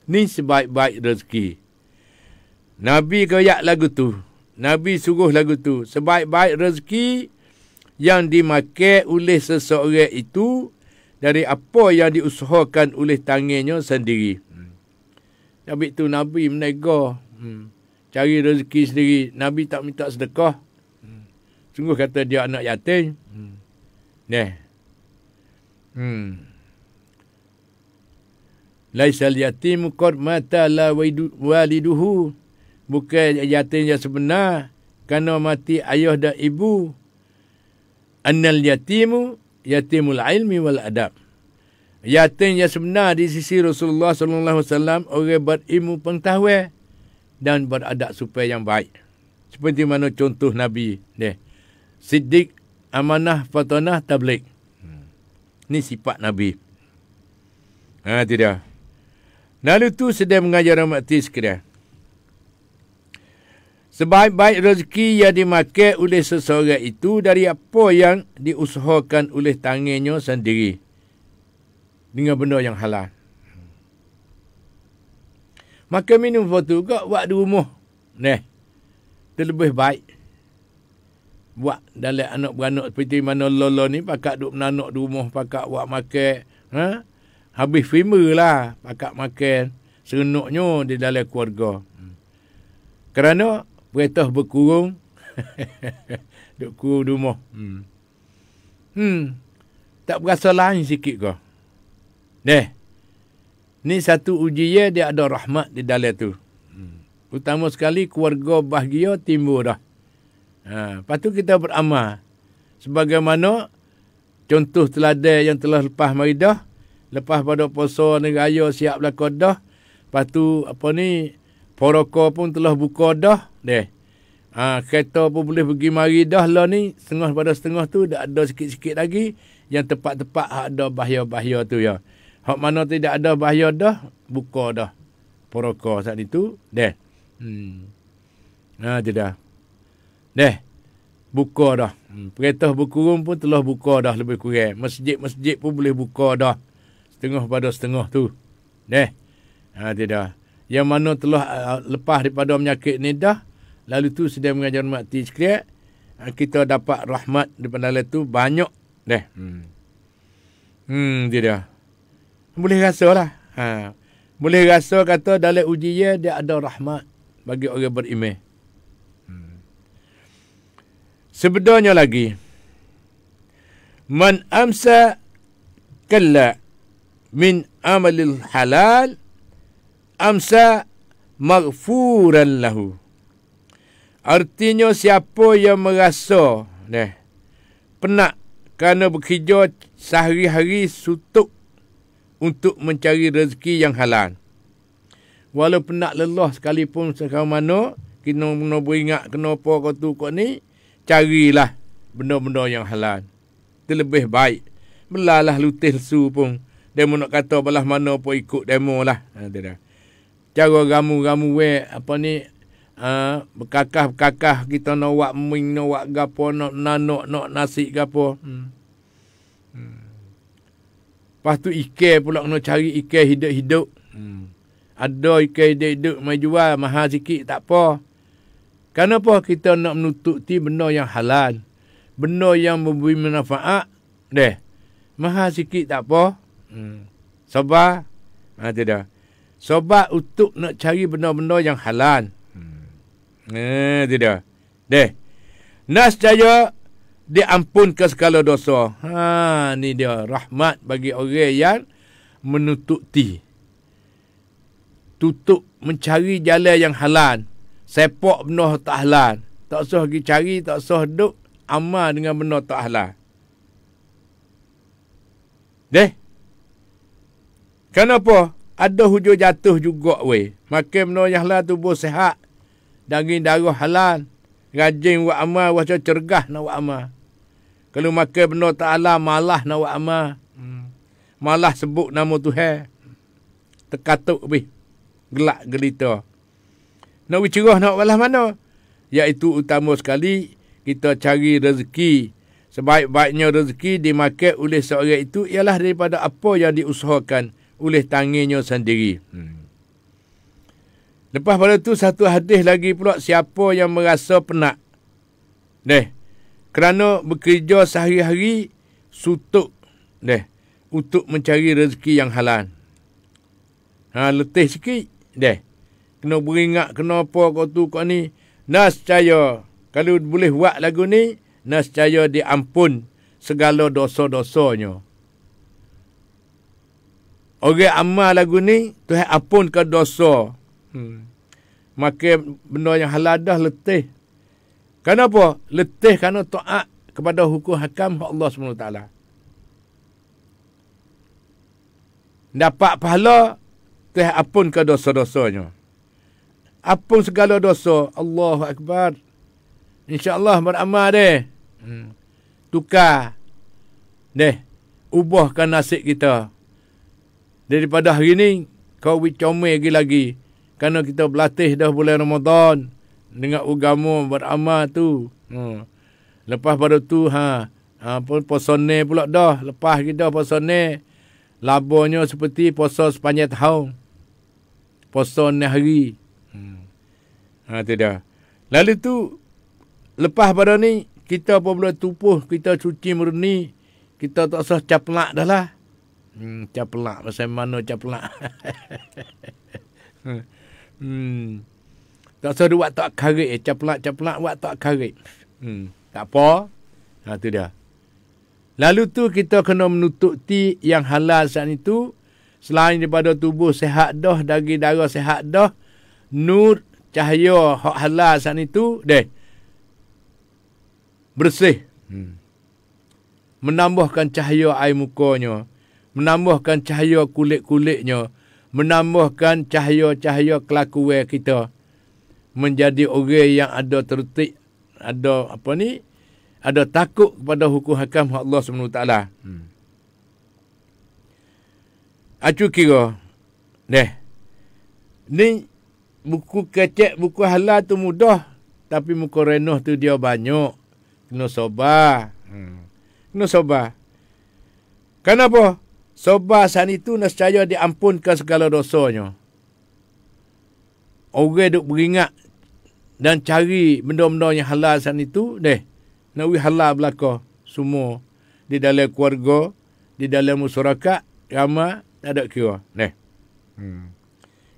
A: Ni sebaik-baik rezeki. Nabi kaya lagu tu. Nabi suruh lagu tu. Sebaik-baik rezeki yang dimakai oleh seseorang itu dari apa yang diusahakan oleh tangannya sendiri. Nabi tu Nabi menegah. Hmm. Cari rezeki sendiri. Nabi tak minta sedekah. Hmm. Sungguh kata dia anak yatim. Hmm. Nih. Hmm laisal yatim qad mata la waliduhu bukan yatim yang sebenar kerana mati ayah dan ibu annal yatimu yatimul ilmi wal adab yatim yang sebenar di sisi Rasulullah sallallahu alaihi wasallam orang berilmu pengetahuan dan beradab supaya yang baik seperti mana contoh nabi ni siddiq amanah fatonah tablik hmm. ni sifat nabi ha tidak Lalu tu sedang mengajar rahmat sekiranya. Sebaik-baik rezeki yang dimakai oleh seseorang itu dari apa yang diusahakan oleh tangannya sendiri dengan benda yang halal. Maka minum foto juga buat di rumah. Nih, terlebih baik. Buat dalam anak anak seperti mana lolo ni, pakak duk menanak di rumah, pakak buat makan. Haa? habis fimu lah pakak makan senuknya di dalam keluarga kerana beritah berkurung duk kurung di rumah hmm. hmm. tak berasa lain sikit kau deh ni satu ujian dia ada rahmat di dalam tu hmm. utama sekali keluarga bahagia timbul dah ha. lepas tu kita beramal sebagaimana contoh teladan yang telah lepas maridah Lepas pada poso negaya siap lah dah, Lepas tu apa ni. Poroko pun telah buka dah. Deh. Ha, kereta pun boleh pergi mari dah lah ni. Setengah pada setengah tu dah ada sikit-sikit lagi. Yang tepat-tepat ada bahaya-bahaya tu ya. Hak mana tidak ada bahaya dah. Buka dah. Poroko saat itu. Deh. Hmm. Ha tu dah. Deh. Buka dah. Hmm. Perintah berkurung pun telah buka dah lebih kurang. Masjid-masjid pun boleh buka dah setengah pada setengah tu. Neh. Ha tidak. Yang mana telah uh, lepas daripada penyakit ni dah lalu tu sedia mengajar mati sekalian uh, kita dapat rahmat daripada Allah tu banyak deh. Hmm. Hmm tidak. Boleh rasalah. Ha. Boleh rasa kata dalam ujian dia ada rahmat bagi orang beriman. Hmm. Sebenarnya lagi Man amsa kalla min amalil halal amsa maghfuran lahu. Artinya siapa yang merasa deh penat kerana bekerja sehari-hari sutuk untuk mencari rezeki yang halal. Walau penat lelah sekalipun sekarang mano, kita kena beringat kenapa kau tu kau ni, carilah benda-benda yang halal. Terlebih baik. Belalah lutih lesu pun demo nak kata belah mana pun ikut demo lah. Ha, Cara ramu-ramu we apa ni uh, berkakah-berkakah kita nak buat ming, nak buat gapo, nak nanok, nak nasi gapo.
B: Hmm. hmm.
A: Lepas tu ikai pula nak cari ikai hidup-hidup. Hmm. Ada ikai hidup-hidup mai jual, mahal sikit tak apa. Kenapa kita nak menutup ti benda yang halal? Benda yang memberi manfaat. Deh. Mahal sikit tak apa. Hmm. Sabar. Ha, ah, itu dia. Sobat untuk nak cari benda-benda yang halal. Hmm. Eh, tidak. Deh. Nas jaya diampun ke segala dosa. Ha, ni dia rahmat bagi orang yang menutup ti. Tutup mencari jalan yang halal. Sepok benda tak halal. Tak usah pergi cari, tak usah duduk amal dengan benda tak halal. Deh. Kenapa? Ada hujur jatuh juga weh. Makin menoyah lah tubuh sehat. Daging darah halal. Rajin wa amal. Wasa cergah na wa amal. Kalau makin benda ta'ala malah na wa amal. Hmm. Malah sebut nama Tuhan. Terkatuk weh. Gelak gelita. Nak bercerah nak balas mana? Iaitu utama sekali kita cari rezeki. Sebaik-baiknya rezeki dimakai oleh seorang itu ialah daripada apa yang diusahakan oleh tangannya sendiri. Hmm. Lepas pada tu satu hadis lagi pula siapa yang merasa penat. Neh. Kerana bekerja sehari-hari sutuk neh untuk mencari rezeki yang halal. Ha letih sikit deh. Kena beringat kena apa kau tu kau ni. nas caya. kalau boleh buat lagu ni nas caya diampun segala dosa-dosanya orang amal lagu ni Tuhan apun ke dosa hmm. maka benda yang halal dah letih kenapa letih kerana taat kepada hukum hakam Allah SWT dapat pahala Tuhan apun ke dosa-dosanya ampun segala dosa Allahu Akbar Allah beramal deh hmm. tukar deh ubahkan nasib kita. Daripada hari ni kau wit comel lagi lagi. Karena kita berlatih dah bulan Ramadan dengan ugamu beramal tu. Hmm. Lepas pada tu ha, ha pun posone pula dah. Lepas kita posone labonyo seperti poso sepanjang tahun. posone hari. Hmm. Ha tu dah. Lalu tu lepas pada ni kita apa boleh tupuh kita cuci murni kita tak usah caplak dah lah. Hmm, caplak pasal mana caplak. hmm. Tak usah buat tak karik eh. Caplak-caplak buat tak karik. Hmm. Tak apa. Ha, tu dia. Lalu tu kita kena menutup ti yang halal saat itu. Selain daripada tubuh sehat dah, daging darah sehat dah. Nur, cahaya, hak halal saat itu. Deh. Bersih. Hmm. Menambahkan cahaya air mukanya menambahkan cahaya kulit-kulitnya, menambahkan cahaya-cahaya kelakuan kita menjadi orang yang ada tertik, ada apa ni? Ada takut kepada hukum hakam Allah Subhanahu taala. Hmm. Acu kira deh. Ni buku kecek buku halal tu mudah tapi muka renoh tu dia banyak kena sabar. Hmm. Kena sabar. Kenapa? Sebab saat itu nescaya diampunkan segala dosanya. Orang duk beringat dan cari benda-benda yang halal saat itu, deh. Nak halal belaka semua di dalam keluarga, di dalam masyarakat, ramai tak ada kira,
B: deh. Hmm.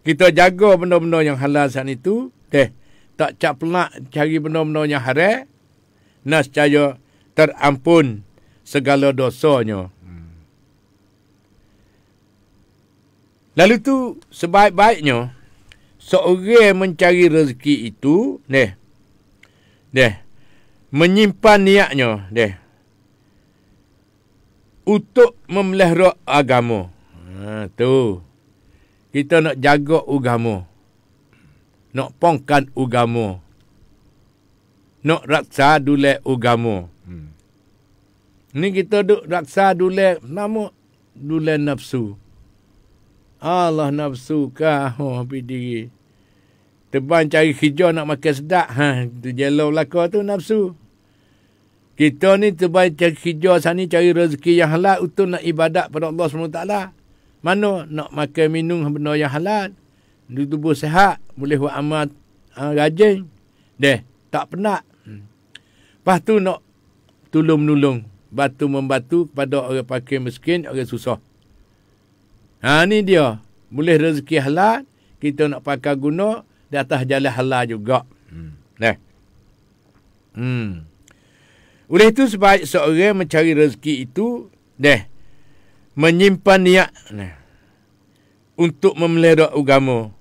A: Kita jaga benda-benda yang halal saat itu, deh. Tak cak pelak cari benda-benda yang haram, nescaya terampun segala dosanya. Lalu tu sebaik-baiknya seorang mencari rezeki itu deh. Deh. Menyimpan niatnya deh. Untuk memelihara agama. Ha tu. Kita nak jaga agama. Nak pongkan agama. Nak raksa dule agama. Hmm. Ni kita duk raksa dule nama dule nafsu. Allah nafsu kah oh, api diri. Teban cari hijau nak makan sedap. Ha, tu jelo belakang tu nafsu. Kita ni teban cari hijau sana cari rezeki yang halal untuk nak ibadat pada Allah SWT. Mana nak makan minum benda yang halal. Di tubuh sehat. Boleh buat amat ha, rajin. Deh, tak penat. Hmm. Lepas tu nak tulung nulung, Batu-membatu kepada orang pakai miskin, orang susah. Ha ni dia. Boleh rezeki halal, kita nak pakai guna di atas jalan halal juga. Hmm. Nah. Hmm. Oleh itu sebaik seorang mencari rezeki itu, deh menyimpan niat nah, untuk memelihara agama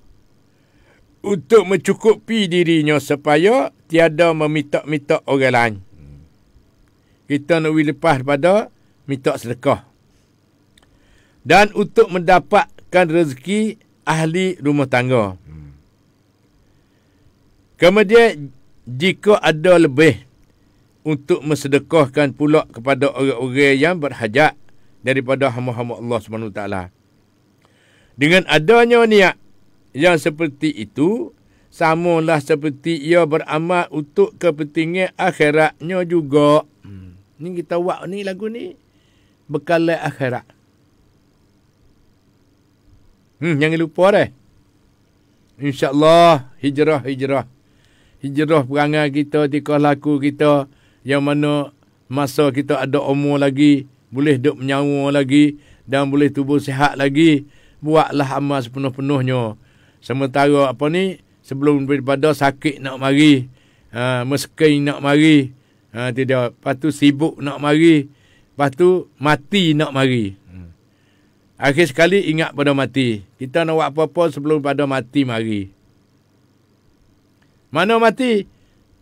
A: untuk mencukupi dirinya supaya tiada meminta-minta orang lain. Hmm. Kita nak lepas pada minta sedekah dan untuk mendapatkan rezeki ahli rumah tangga. Kemudian jika ada lebih untuk mensedekahkan pula kepada orang-orang yang berhajat daripada hamba-hamba Allah Subhanahu Dengan adanya niat yang seperti itu, samalah seperti ia beramal untuk kepentingan akhiratnya juga. Hmm. kita buat ni lagu ni bekal akhirat. Hmm, jangan lupa dah. InsyaAllah hijrah-hijrah. Hijrah perangai kita, tikah laku kita. Yang mana masa kita ada umur lagi. Boleh duduk menyawa lagi. Dan boleh tubuh sihat lagi. Buatlah amal sepenuh-penuhnya. Sementara apa ni. Sebelum daripada sakit nak mari. Ha, meskin nak mari. Ha, tidak. Lepas tu sibuk nak mari. Lepas tu mati nak mari. Akhir sekali ingat pada mati. Kita nak buat apa-apa sebelum pada mati mari. Mana mati?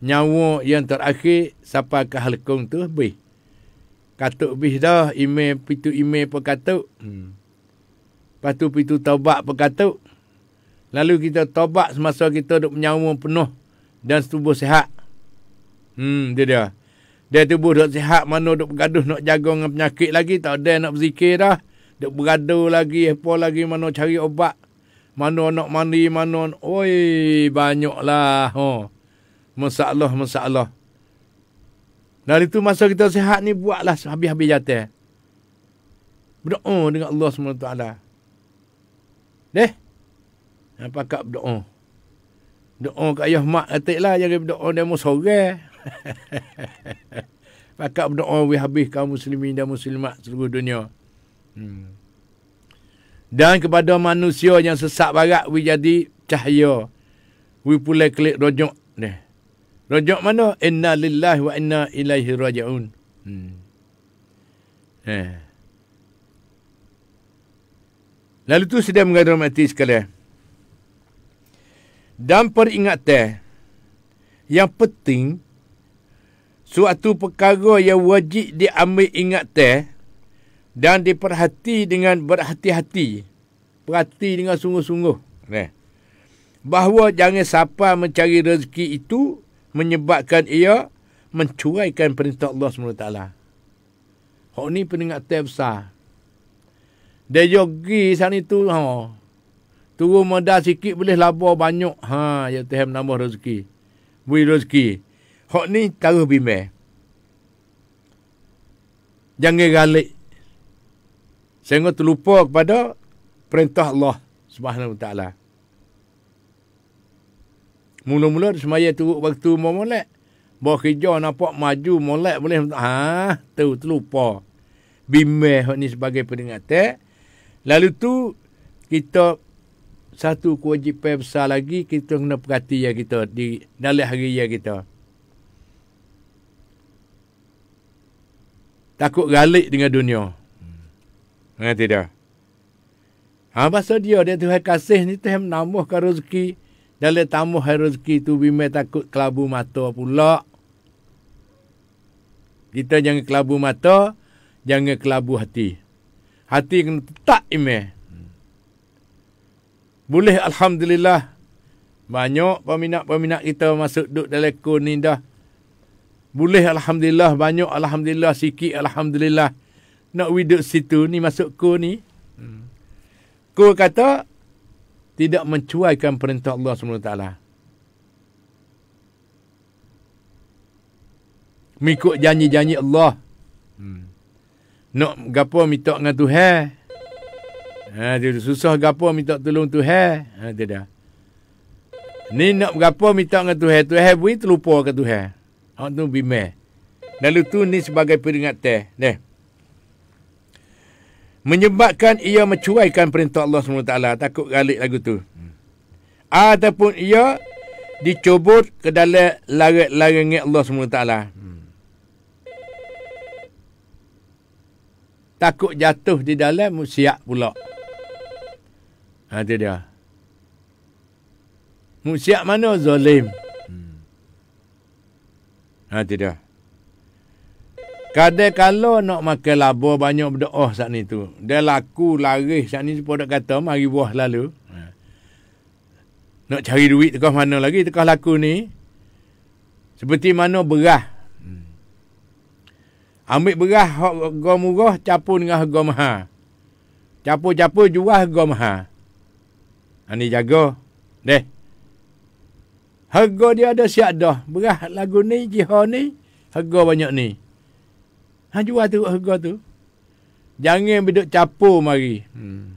A: Nyawa yang terakhir sampai ke halkung tu habis. Katuk habis dah. Imeh pitu imeh pun katuk. Hmm. Lepas tu pitu taubat pun katuk. Lalu kita taubat semasa kita duduk menyawa penuh. Dan tubuh sihat. Hmm, dia dia. Dia tubuh duduk sihat. Mana duduk bergaduh nak jaga dengan penyakit lagi. Tak ada nak berzikir dah. Dia beradu lagi, apa lagi mana cari obat. Mana nak mandi, mana nak... Oi, banyaklah. Ha. Oh. Masalah, masalah. dari itu masa kita sihat ni, buatlah habis-habis jatuh. Berdoa dengan Allah SWT. Deh. Apa kak berdoa? Doa ke ayah mak katik lah. Jangan berdoa dia mau sore. Pakak berdoa habis kaum muslimin dan muslimat seluruh dunia. Dan kepada manusia yang sesak barat wi jadi cahaya. Wi pula klik rojok ni. Rojok mana? Inna lillahi wa inna ilaihi rajiun. Hmm. Eh. Lalu tu sedang mengadakan mati sekali. Dan peringat teh. Yang penting. Suatu perkara yang wajib diambil ingat teh dan diperhati dengan berhati-hati. Perhati dengan sungguh-sungguh. Nah. Bahawa jangan siapa mencari rezeki itu menyebabkan ia mencuraikan perintah Allah SWT. Hak ni peningkat teh besar. Dia jogi sana itu, Ha. Turun modal sikit boleh labur banyak. Ha, ya Tuhan menambah rezeki. Beri rezeki. Hak ni taruh bimbing. Jangan galik sehingga terlupa kepada perintah Allah Subhanahu Wa Taala. Mula-mula semaya turut waktu mau molek. Bawa kerja nampak maju molek boleh. Ha, tu terlupa. Bimbing ni sebagai peringatan. Lalu tu kita satu kewajipan besar lagi kita kena perhati ya kita di dalam hari ya kita. Takut galik dengan dunia. Nanti tidak. Ha, bahasa dia, dia Tuhan kasih ni, Tuhan menambahkan rezeki. Dia boleh tambahkan rezeki tu, bima takut kelabu mata pula. Kita jangan kelabu mata, jangan kelabu hati. Hati kena tetap ime. Boleh Alhamdulillah. Banyak peminat-peminat kita masuk duduk dalam kun ni dah. Boleh Alhamdulillah. Banyak Alhamdulillah. Sikit Alhamdulillah nak widuk situ ni masuk ko ni. Hmm. Ko kata tidak mencuaikan perintah Allah Subhanahu taala. janji-janji Allah. Hmm. Nak gapo minta dengan Tuhan. Ha dia susah gapo minta tolong Tuhan. Ha dia dah. Ni nak gapo minta dengan Tuhan. Tuhan pun terlupa ke Tuhan. Hak tu bimeh. Lalu tu ni sebagai peringat teh. Nih menyebabkan ia mencuaikan perintah Allah SWT. Takut galik lagu tu. Hmm. Ataupun ia dicubut ke dalam larang-larang Allah SWT. Hmm. Takut jatuh di dalam musyak pula. Ha, itu dia. Musyak mana zalim? Hmm. Ha, itu dia. Kadai kalau nak makan labu banyak berdoa saat ni tu. Dia laku laris saat ni pun nak kata mari buah lalu. Ha. Nak cari duit tekah mana lagi tekah laku ni. Seperti mana berah. Hmm. Ambil berah harga murah capun dengan harga mahal. Capu-capu jual harga mahal. Ani ha, jaga. Deh. Harga dia ada siap dah. Berah lagu ni, jihad ni. Harga banyak ni. Ha jual tu harga tu. Jangan beduk capur mari. Hmm.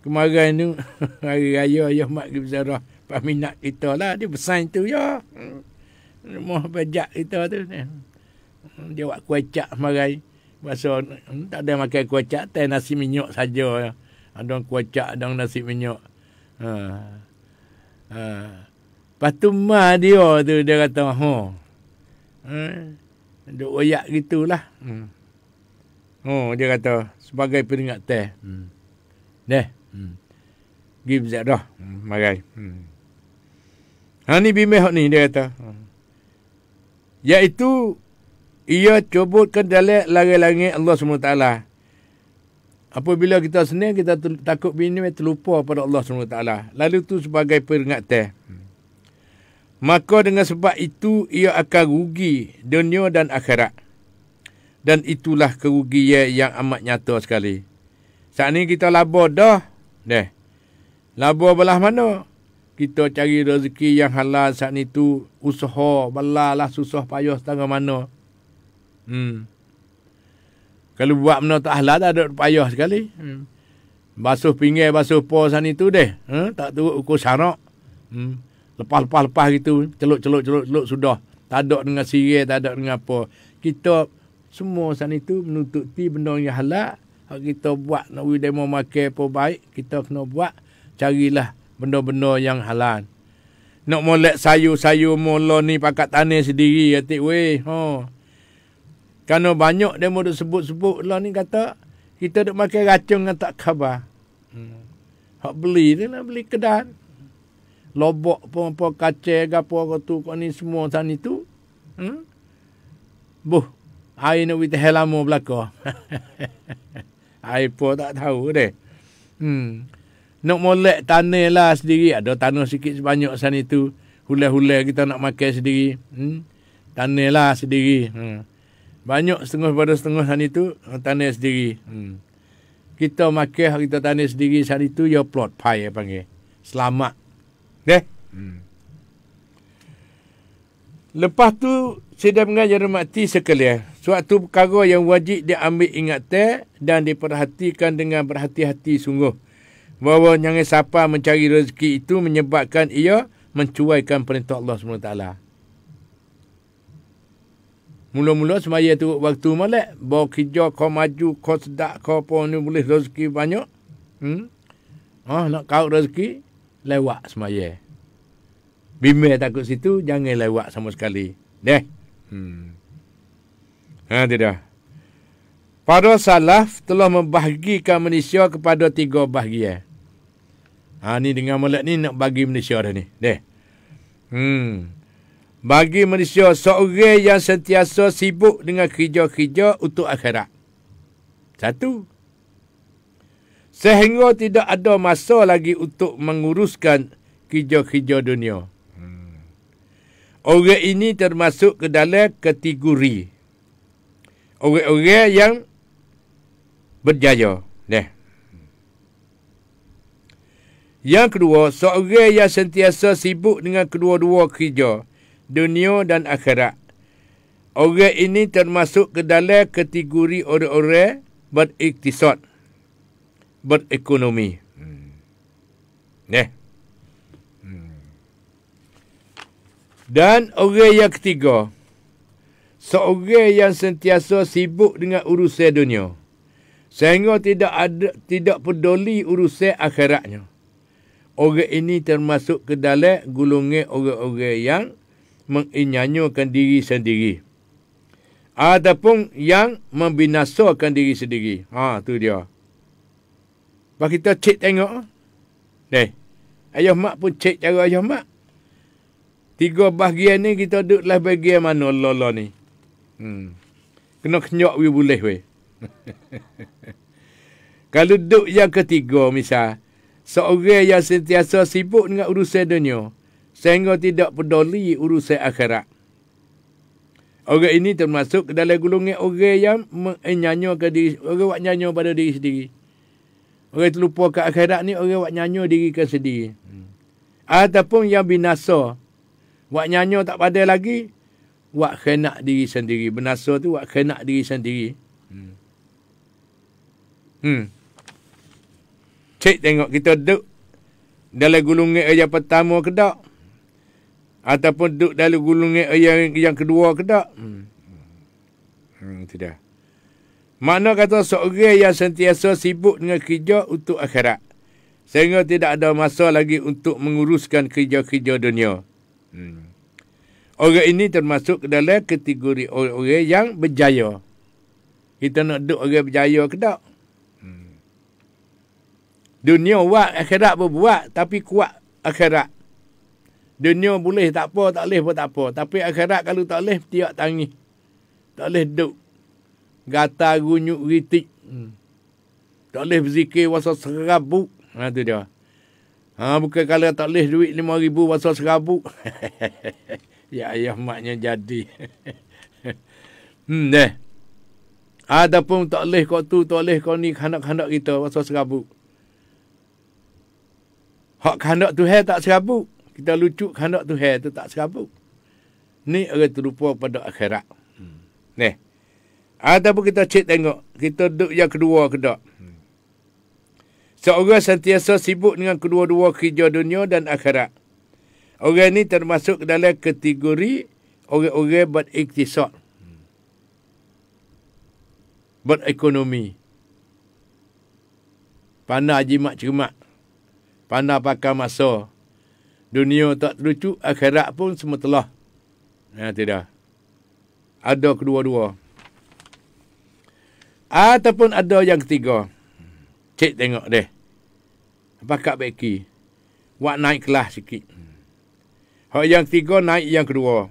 A: Kemarin tu hari raya ayah mak ke bersara pak minat kita lah dia pesan tu ya. Hmm. Rumah bajak kita tu hmm, Dia buat kuacak marai. Masa hmm, tak ada makan kuacak, teh nasi minyak saja. Ya. Ada kuacak, ada nasi minyak. Ha. Ha. Lepas tu mah dia tu dia kata ha. Ha duk oyak gitulah. Hmm. Oh dia kata sebagai peringat teh. Hmm. Neh. Hmm. Gib zadah. Hmm. Marai. Hmm. Ha ni bimbing ni dia kata. Hmm. Iaitu ia cubutkan dalam lagi-lagi Allah SWT. Apabila kita senang, kita takut bini terlupa pada Allah SWT. Lalu tu sebagai peringat teh. Hmm. Maka dengan sebab itu ia akan rugi dunia dan akhirat. Dan itulah kerugian yang amat nyata sekali. Saat ini kita labo dah. Deh. Labo belah mana? Kita cari rezeki yang halal saat ini tu. Usaha belah susah payah setengah mana. Hmm. Kalau buat mana tak halal tak ada payah sekali. Hmm. Basuh pinggir, basuh pos saat ini tu deh. Hmm? Tak tu ukur syarak. Hmm lepas-lepas-lepas gitu celuk-celuk celuk sudah tak ada dengan sirih tak ada dengan apa kita semua saat itu menutupi benda yang halal kita buat nak we demo makan apa baik kita kena buat carilah benda-benda yang halal nak molek sayur-sayur mula ni pakat tanah sendiri atik weh ha kerana banyak demo duk sebut-sebut lah ni kata kita duk makan racun dengan tak khabar hmm. beli dia nak beli kedai lobok pun apa kacai ke apa ke ni semua sana itu hmm? buh hai ni wita helamu belako, hai pun tak tahu deh hmm. nak molek tanah lah sendiri ada tanah sikit sebanyak sana itu hula-hula kita nak makan sendiri hmm? tanah lah sendiri hmm. banyak setengah pada setengah sana itu tanah sendiri hmm. kita makan kita tanah sendiri sana itu ya plot pie panggil selamat Eh? Hmm. Lepas tu, saya dah mengajar mati sekalian. Eh. Suatu perkara yang wajib diambil ingat teh dan diperhatikan dengan berhati-hati sungguh. Bahawa yang siapa mencari rezeki itu menyebabkan ia mencuaikan perintah Allah SWT. Mula-mula semaya tu waktu malam, Bawa kerja kau maju, kau sedap, kau pun boleh rezeki banyak. Hmm? Ah, nak kau rezeki lewat semaya. Bima takut situ, jangan lewat sama sekali. Deh. Hmm. Ha, dia Para salaf telah membahagikan Malaysia kepada tiga bahagian. Ha, ni dengan mulut ni nak bagi Malaysia dah ni. Deh. Hmm. Bagi Malaysia seorang yang sentiasa sibuk dengan kerja-kerja untuk akhirat. Satu, sehingga tidak ada masa lagi untuk menguruskan kerja-kerja dunia. Hmm. Orang ini termasuk ke dalam kategori orang-orang yang berjaya. Nah. Yang kedua, seorang yang sentiasa sibuk dengan kedua-dua kerja, dunia dan akhirat. Orang ini termasuk ke dalam kategori orang-orang beriktisat. Hmm berekonomi. Hmm. Eh. Hmm. Dan orang yang ketiga, seorang yang sentiasa sibuk dengan urusan dunia. Sehingga tidak ada tidak peduli urusan akhiratnya. Orang ini termasuk ke dalam gulungan orang-orang yang menginyanyukan diri sendiri. Ataupun yang membinasakan diri sendiri. Ha, tu dia. Lepas kita cek tengok. Ni. Ayah mak pun cek cara ayah mak. Tiga bahagian ni kita duduk dalam bahagian mana Allah-Allah lah ni. Hmm. Kena kenyok we boleh weh. Kalau duduk yang ketiga misal. Seorang yang sentiasa sibuk dengan urusan dunia. Sehingga tidak peduli urusan akhirat. Orang ini termasuk dalam gulungan orang yang menyanyi Orang yang menyanyi pada diri sendiri. Orang terlupa ke akhirat ni orang buat nyanyo diri ke sedih. Hmm. Ataupun yang binasa. Buat nyanyo tak pada lagi. Buat khenak diri sendiri. Binasa tu buat khenak diri sendiri. Hmm. hmm. Cik tengok kita duduk dalam gulungnya ayat pertama ke tak? Ataupun duduk dalam gulungnya ayat yang kedua ke tak? Hmm. hmm. Tidak. Makna kata seorang yang sentiasa sibuk dengan kerja untuk akhirat. Sehingga tidak ada masa lagi untuk menguruskan kerja-kerja dunia. Hmm. Orang ini termasuk ke dalam kategori orang-orang yang berjaya. Kita nak duduk orang berjaya ke tak? Hmm. Dunia buat, akhirat pun buat. Tapi kuat akhirat. Dunia boleh tak apa, tak boleh pun tak apa. Tapi akhirat kalau tak boleh, tiap tangi, Tak boleh duduk gata gunyuk ritik. Hmm. Tak boleh berzikir wasa serabuk. Hmm. Ha tu dia. Ha bukan kalau tak boleh duit lima ribu wasa serabuk. ya ayah maknya jadi. hmm deh. Ada pun tak boleh kau tu, tak boleh kau ni kanak-kanak kita wasa serabuk. Hak kanak tu hai tak serabuk. Kita lucu kanak tu hai tu tak serabuk. Ni orang terlupa pada akhirat. Hmm. Nih. Ataupun kita cek tengok. Kita duduk yang kedua ke tak. Hmm. Seorang sentiasa sibuk dengan kedua-dua kerja dunia dan akhirat. Orang ini termasuk dalam kategori orang-orang beriktisat. Hmm. Berekonomi. Pandai jimat cermat. Pandai pakai masa. Dunia tak terucuk, akhirat pun semua telah. Ya, ha, tidak. Ada kedua-dua. Ataupun ada yang ketiga. Cik tengok deh. Apa kak Becky? Wak naik kelas sikit. Hak yang ketiga naik yang kedua.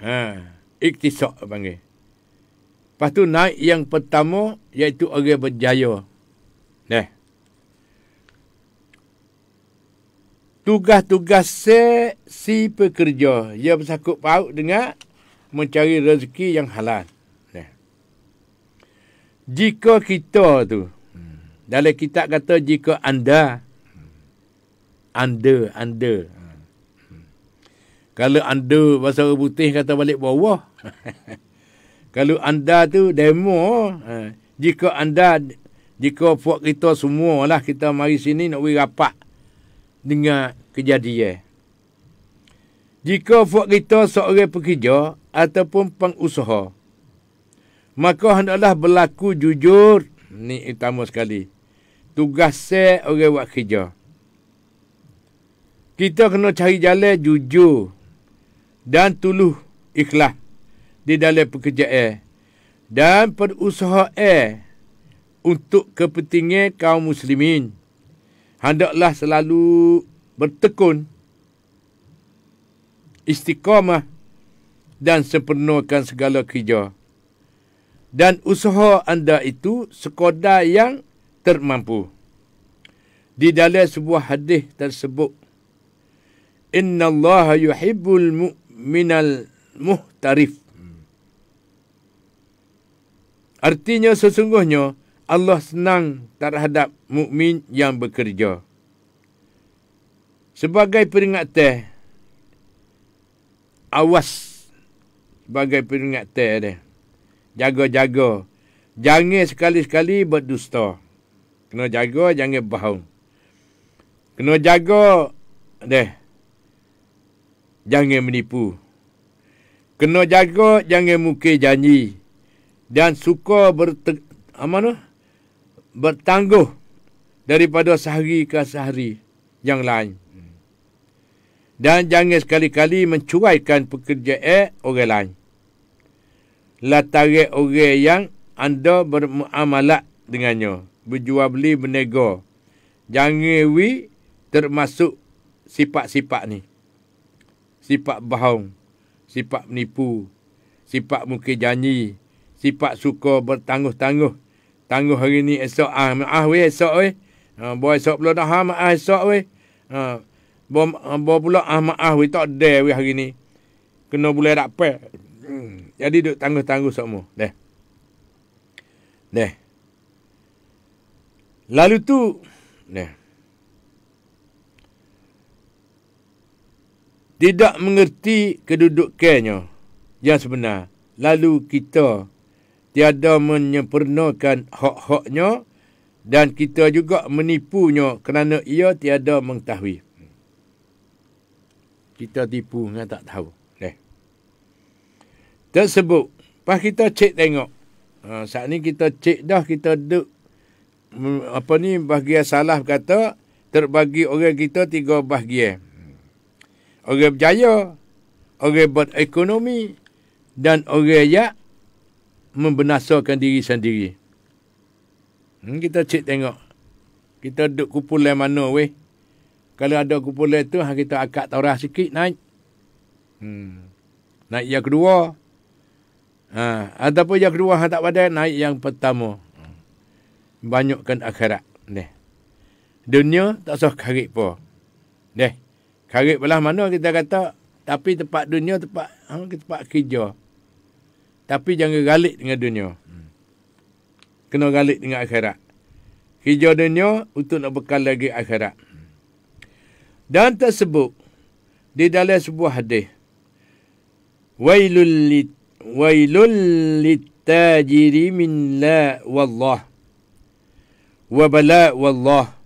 A: Ha, iktisak panggil. Lepas tu naik yang pertama iaitu orang berjaya. Deh. Tugas-tugas se si pekerja. Ia bersakut paut dengan mencari rezeki yang halal jika kita tu dalam kitab kata jika anda anda anda kalau anda bahasa putih kata balik bawah kalau anda tu demo ha, jika anda jika puak kita semua lah kita mari sini nak pergi rapat dengan kejadian jika puak kita seorang pekerja ataupun pengusaha Maka hendaklah berlaku jujur ni utama sekali. Tugas saya orang buat kerja. Kita kena cari jalan jujur dan tulus ikhlas di dalam pekerjaan dan perusahaan untuk kepentingan kaum muslimin. Hendaklah selalu bertekun istiqamah dan sempurnakan segala kerja dan usaha anda itu sekodar yang termampu. Di dalam sebuah hadis tersebut, Inna Allah yuhibbul mu'minal muhtarif. Artinya sesungguhnya Allah senang terhadap mukmin yang bekerja. Sebagai peringatan awas sebagai peringatan dia jaga-jaga. Jangan sekali-sekali berdusta. Kena jaga, jangan bohong. Kena jaga, deh. Jangan menipu. Kena jaga, jangan muka janji. Dan suka berte, bertangguh daripada sehari ke sehari yang lain. Dan jangan sekali-kali mencuaikan pekerjaan orang lain la tarik yang anda bermuamalah dengannya. Berjual beli, bernego. Jangan we termasuk sifat-sifat ni. Sifat bohong, sifat menipu, sifat muka janji, sifat suka bertangguh-tangguh. Tangguh hari ni esok ah, maaf we esok we. Ha, ah, bo esok pula dah ah, maaf esok we. Ha, bo bo pula ah maaf we tak ada we hari ni. Kena boleh dak pek. Hmm. Jadi duk tangguh-tangguh semua. Deh. Deh. Lalu tu, deh. Tidak mengerti kedudukannya yang sebenar. Lalu kita tiada menyempurnakan hak-haknya dan kita juga menipunya kerana ia tiada mengetahui. Kita tipu dengan tak tahu tersebut pas kita cek tengok ha, saat ni kita cek dah kita duk mm, apa ni bahagian salah kata terbagi orang kita tiga bahagian orang berjaya orang ekonomi dan orang yang membenasakan diri sendiri hmm, kita cek tengok kita duk kumpulan mana weh kalau ada kumpulan tu kita akak taurah sikit naik hmm. naik yang kedua Ha, ataupun yang kedua tak pada naik yang pertama. Banyakkan akhirat. Deh. Dunia tak usah karik pun. Deh. Karik belah mana kita kata. Tapi tempat dunia tempat ha, tempat kerja. Tapi jangan galik dengan dunia. Kena galik dengan akhirat. Kerja dunia untuk nak bekal lagi akhirat. Dan tersebut di dalam sebuah hadis. Wailul Wailul litajiri min la wallah Wa bala wallah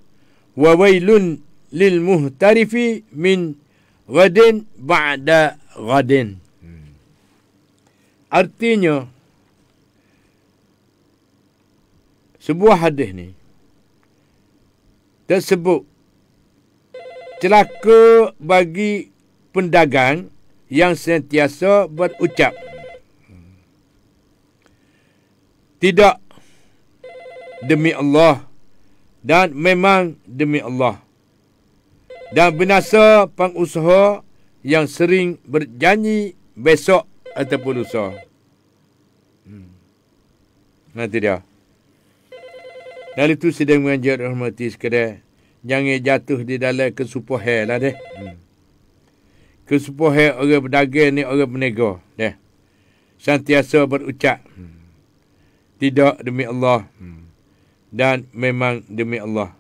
A: Wa wailun lil muhtarifi min gadin ba'da gadin Artinya Sebuah hadis ni Tersebut Celaka bagi pendagang yang sentiasa berucap. Tidak demi Allah dan memang demi Allah. Dan binasa pengusaha yang sering berjanji besok ataupun usaha. Hmm. Nanti dia. Dari tu sedang mengajar rahmati sekadar. Jangan jatuh di dalam kesupuhan lah deh. Hmm. Kesupuhan orang berdagang ni orang berniaga. Deh. Santiasa berucap. Tidak demi Allah. Hmm. Dan memang demi Allah.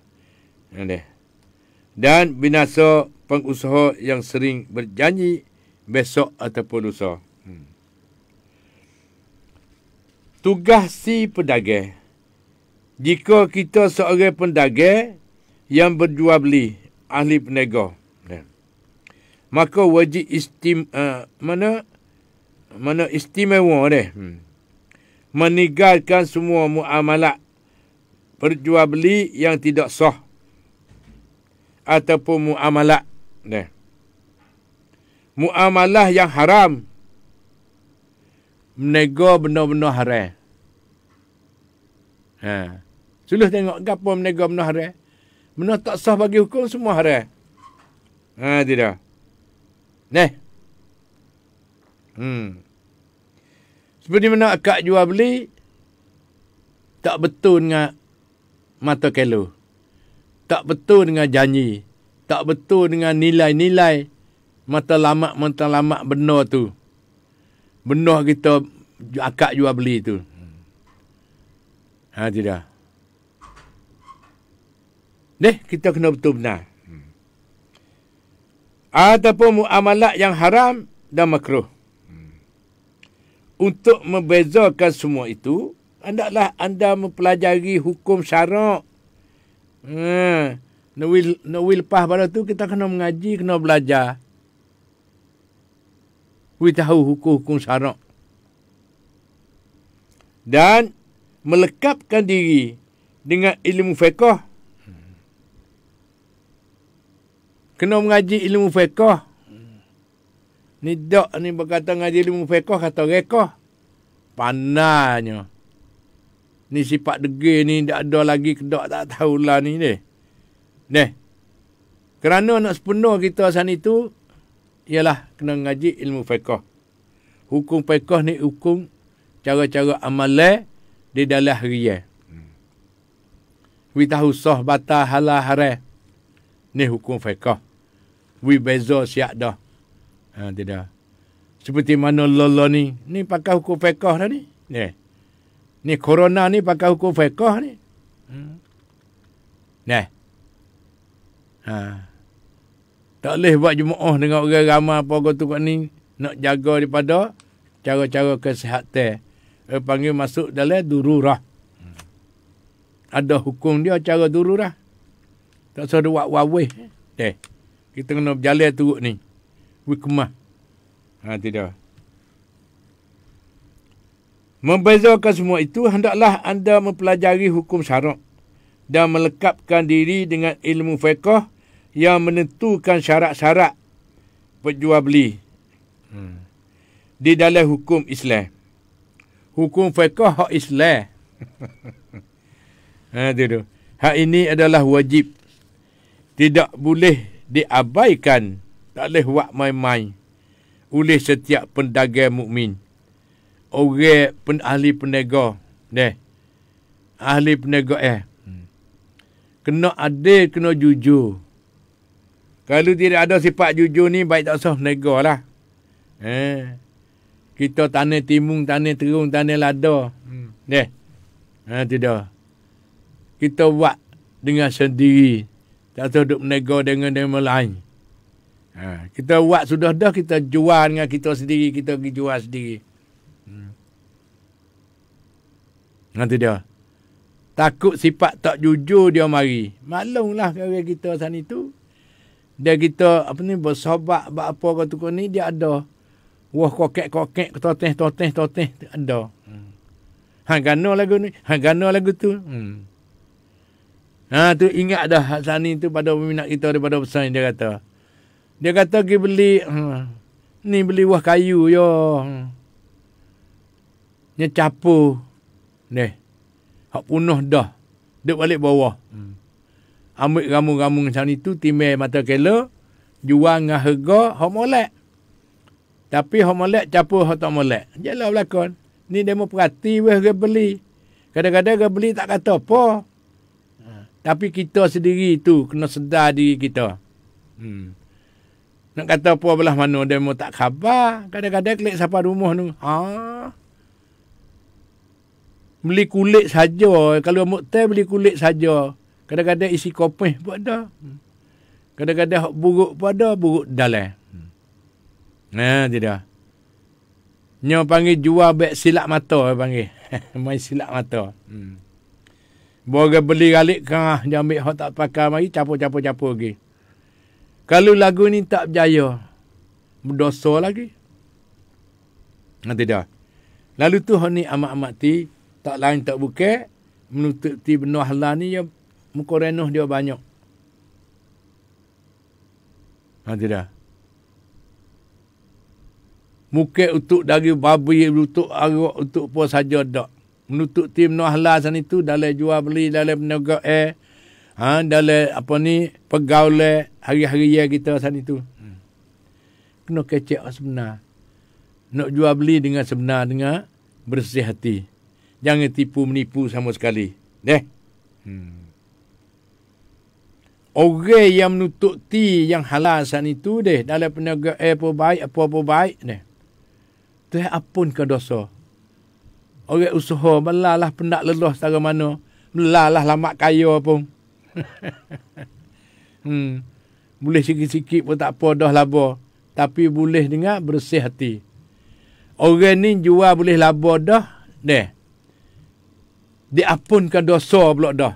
A: Dan binasa pengusaha yang sering berjanji besok ataupun lusa. Hmm. Tugas si pedagang. Jika kita seorang pedagang yang berjual beli ahli peniaga. Ya. Maka wajib istim uh, mana mana istimewa dia. Hmm meninggalkan semua muamalat perjual beli yang tidak sah ataupun muamalat ni. Muamalah yang haram menego benda-benda haram. Ha. Suluh tengok gapo menego benda haram. Benda tak sah bagi hukum semua haram. Ha tidak. Neh. Hmm. Seperti mana akak jual beli tak betul dengan mata kelo. Tak betul dengan janji. Tak betul dengan nilai-nilai mata lama mata lama benda tu. Benda kita akak jual beli tu. Ha tidak. Nih, kita kena betul benar. Hmm. Ataupun muamalat yang haram dan makruh untuk membezakan semua itu, hendaklah anda mempelajari hukum syarak. Hmm. Nawil nawil lepas pada tu kita kena mengaji, kena belajar. Kita tahu hukum-hukum syarak. Dan melekapkan diri dengan ilmu fiqh. Kena mengaji ilmu fiqh. Ni dok ni berkata ngaji ilmu fiqh kata rekah. Pandainya. Ni sifat Degi ni tak ada lagi kedok tak tahulah ni ni. Ni. Kerana nak sepenuh kita asal itu, ialah kena ngaji ilmu fiqh. Hukum fiqh ni hukum cara-cara amalai di dalam harian. Wi tahu sah batal halal haram. Ni hukum fiqh. Wi bezo siap dah. Ha, tidak. Seperti mana Allah ni. Ni pakai hukum fiqah dah ni. Eh. Ni corona ni pakai hukum fiqah ni. Hmm. Nah. Ha. Tak boleh buat jemaah dengan orang ramai apa kau tu kat ni. Nak jaga daripada cara-cara kesihatan. Dia panggil masuk dalam dururah. Hmm. Ada hukum dia cara dururah. Tak usah dia buat wawih. Ya. Kita kena berjalan turut ni hikmah. Ha, tidak. Membezakan semua itu, hendaklah anda mempelajari hukum syarak dan melekapkan diri dengan ilmu fiqah yang menentukan syarat-syarat penjual beli hmm. di dalam hukum Islam. Hukum fiqah hak Islam. ha, tu, tu. Hak ini adalah wajib. Tidak boleh diabaikan tak leh buat main-main oleh setiap pedagang mukmin orang pen, ahli peniaga deh ahli peniaga eh hmm. kena adil kena jujur kalau tidak ada sifat jujur ni baik tak usah negolah eh kita tanah timung tanah terung tanah lada deh hmm. ha eh, tidak kita buat dengan sendiri tak usah duk menegur dengan dengan lain Ha, kita buat sudah dah kita jual dengan kita sendiri, kita pergi jual sendiri. Hmm. Nanti dia takut sifat tak jujur dia mari. Maklumlah kalau kita sana itu dia kita apa ni bersobat buat apa kau tukar ni dia ada wah kokek-kokek toteh toteh toteh ada. Hmm. Ha gano lagu ni, ha gano lagu tu. Hmm. Ha tu ingat dah Hasani tu pada peminat kita daripada pesan dia kata. Dia kata pergi beli hmm, ni beli buah kayu yo. Hmm. Ni capu. Ni. Hak punuh dah. Dek balik bawah. Hmm. Ambil ramu-ramu macam ni tu timai mata kela jual dengan harga hak molek. Tapi hak molek capu hak tak molek. Jalan belakon. Ni demo perhati weh ke beli. Kadang-kadang ke beli tak kata apa. Ha. Tapi kita sendiri tu kena sedar diri kita. Hmm. Nak kata apa belah mana demo tak khabar. Kadang-kadang klik siapa rumah tu, Ha. Beli kulit saja. Kalau mau teh beli kulit saja. Kadang-kadang isi kopi pun ada. Kadang-kadang hak buruk pun ada, buruk dalam. Nah, tidak. Nyo panggil jual beg silap mata dia panggil. Mai silap mata. Hmm. Boga beli galik kah, dia ambil hak tak pakai mari capo-capo-capo lagi. Capo, capo, kalau lagu ni tak berjaya, berdosa lagi. Nanti ha, dah. Lalu Tuhan ni amat-amat ti, tak lain tak buka, menutup ti benua halal ni, ya, muka renuh dia banyak. Nanti ha, dah. Muka untuk daging babi, untuk arwah, untuk apa saja tak. Menutup tim Nuh Halal sana itu, dalam jual beli, dalam menegak air, eh, ha, dalam apa ni pegaulan hari-hari ya kita saat itu. Hmm. Kena kecek lah sebenar. Nak jual beli dengan sebenar dengan bersih hati. Jangan tipu menipu sama sekali. Deh. Hmm. Orang yang menutup ti yang halal saat itu deh dalam peniaga eh, apa baik apa apa baik deh. Tu apun ke dosa. Orang usaha belalah pendak leluh secara mana. Belalah lamak kaya pun. hmm. Boleh sikit-sikit pun tak apa dah laba. Tapi boleh dengar bersih hati. Orang ni jual boleh laba dah. Deh. Diapunkan dosa pula dah.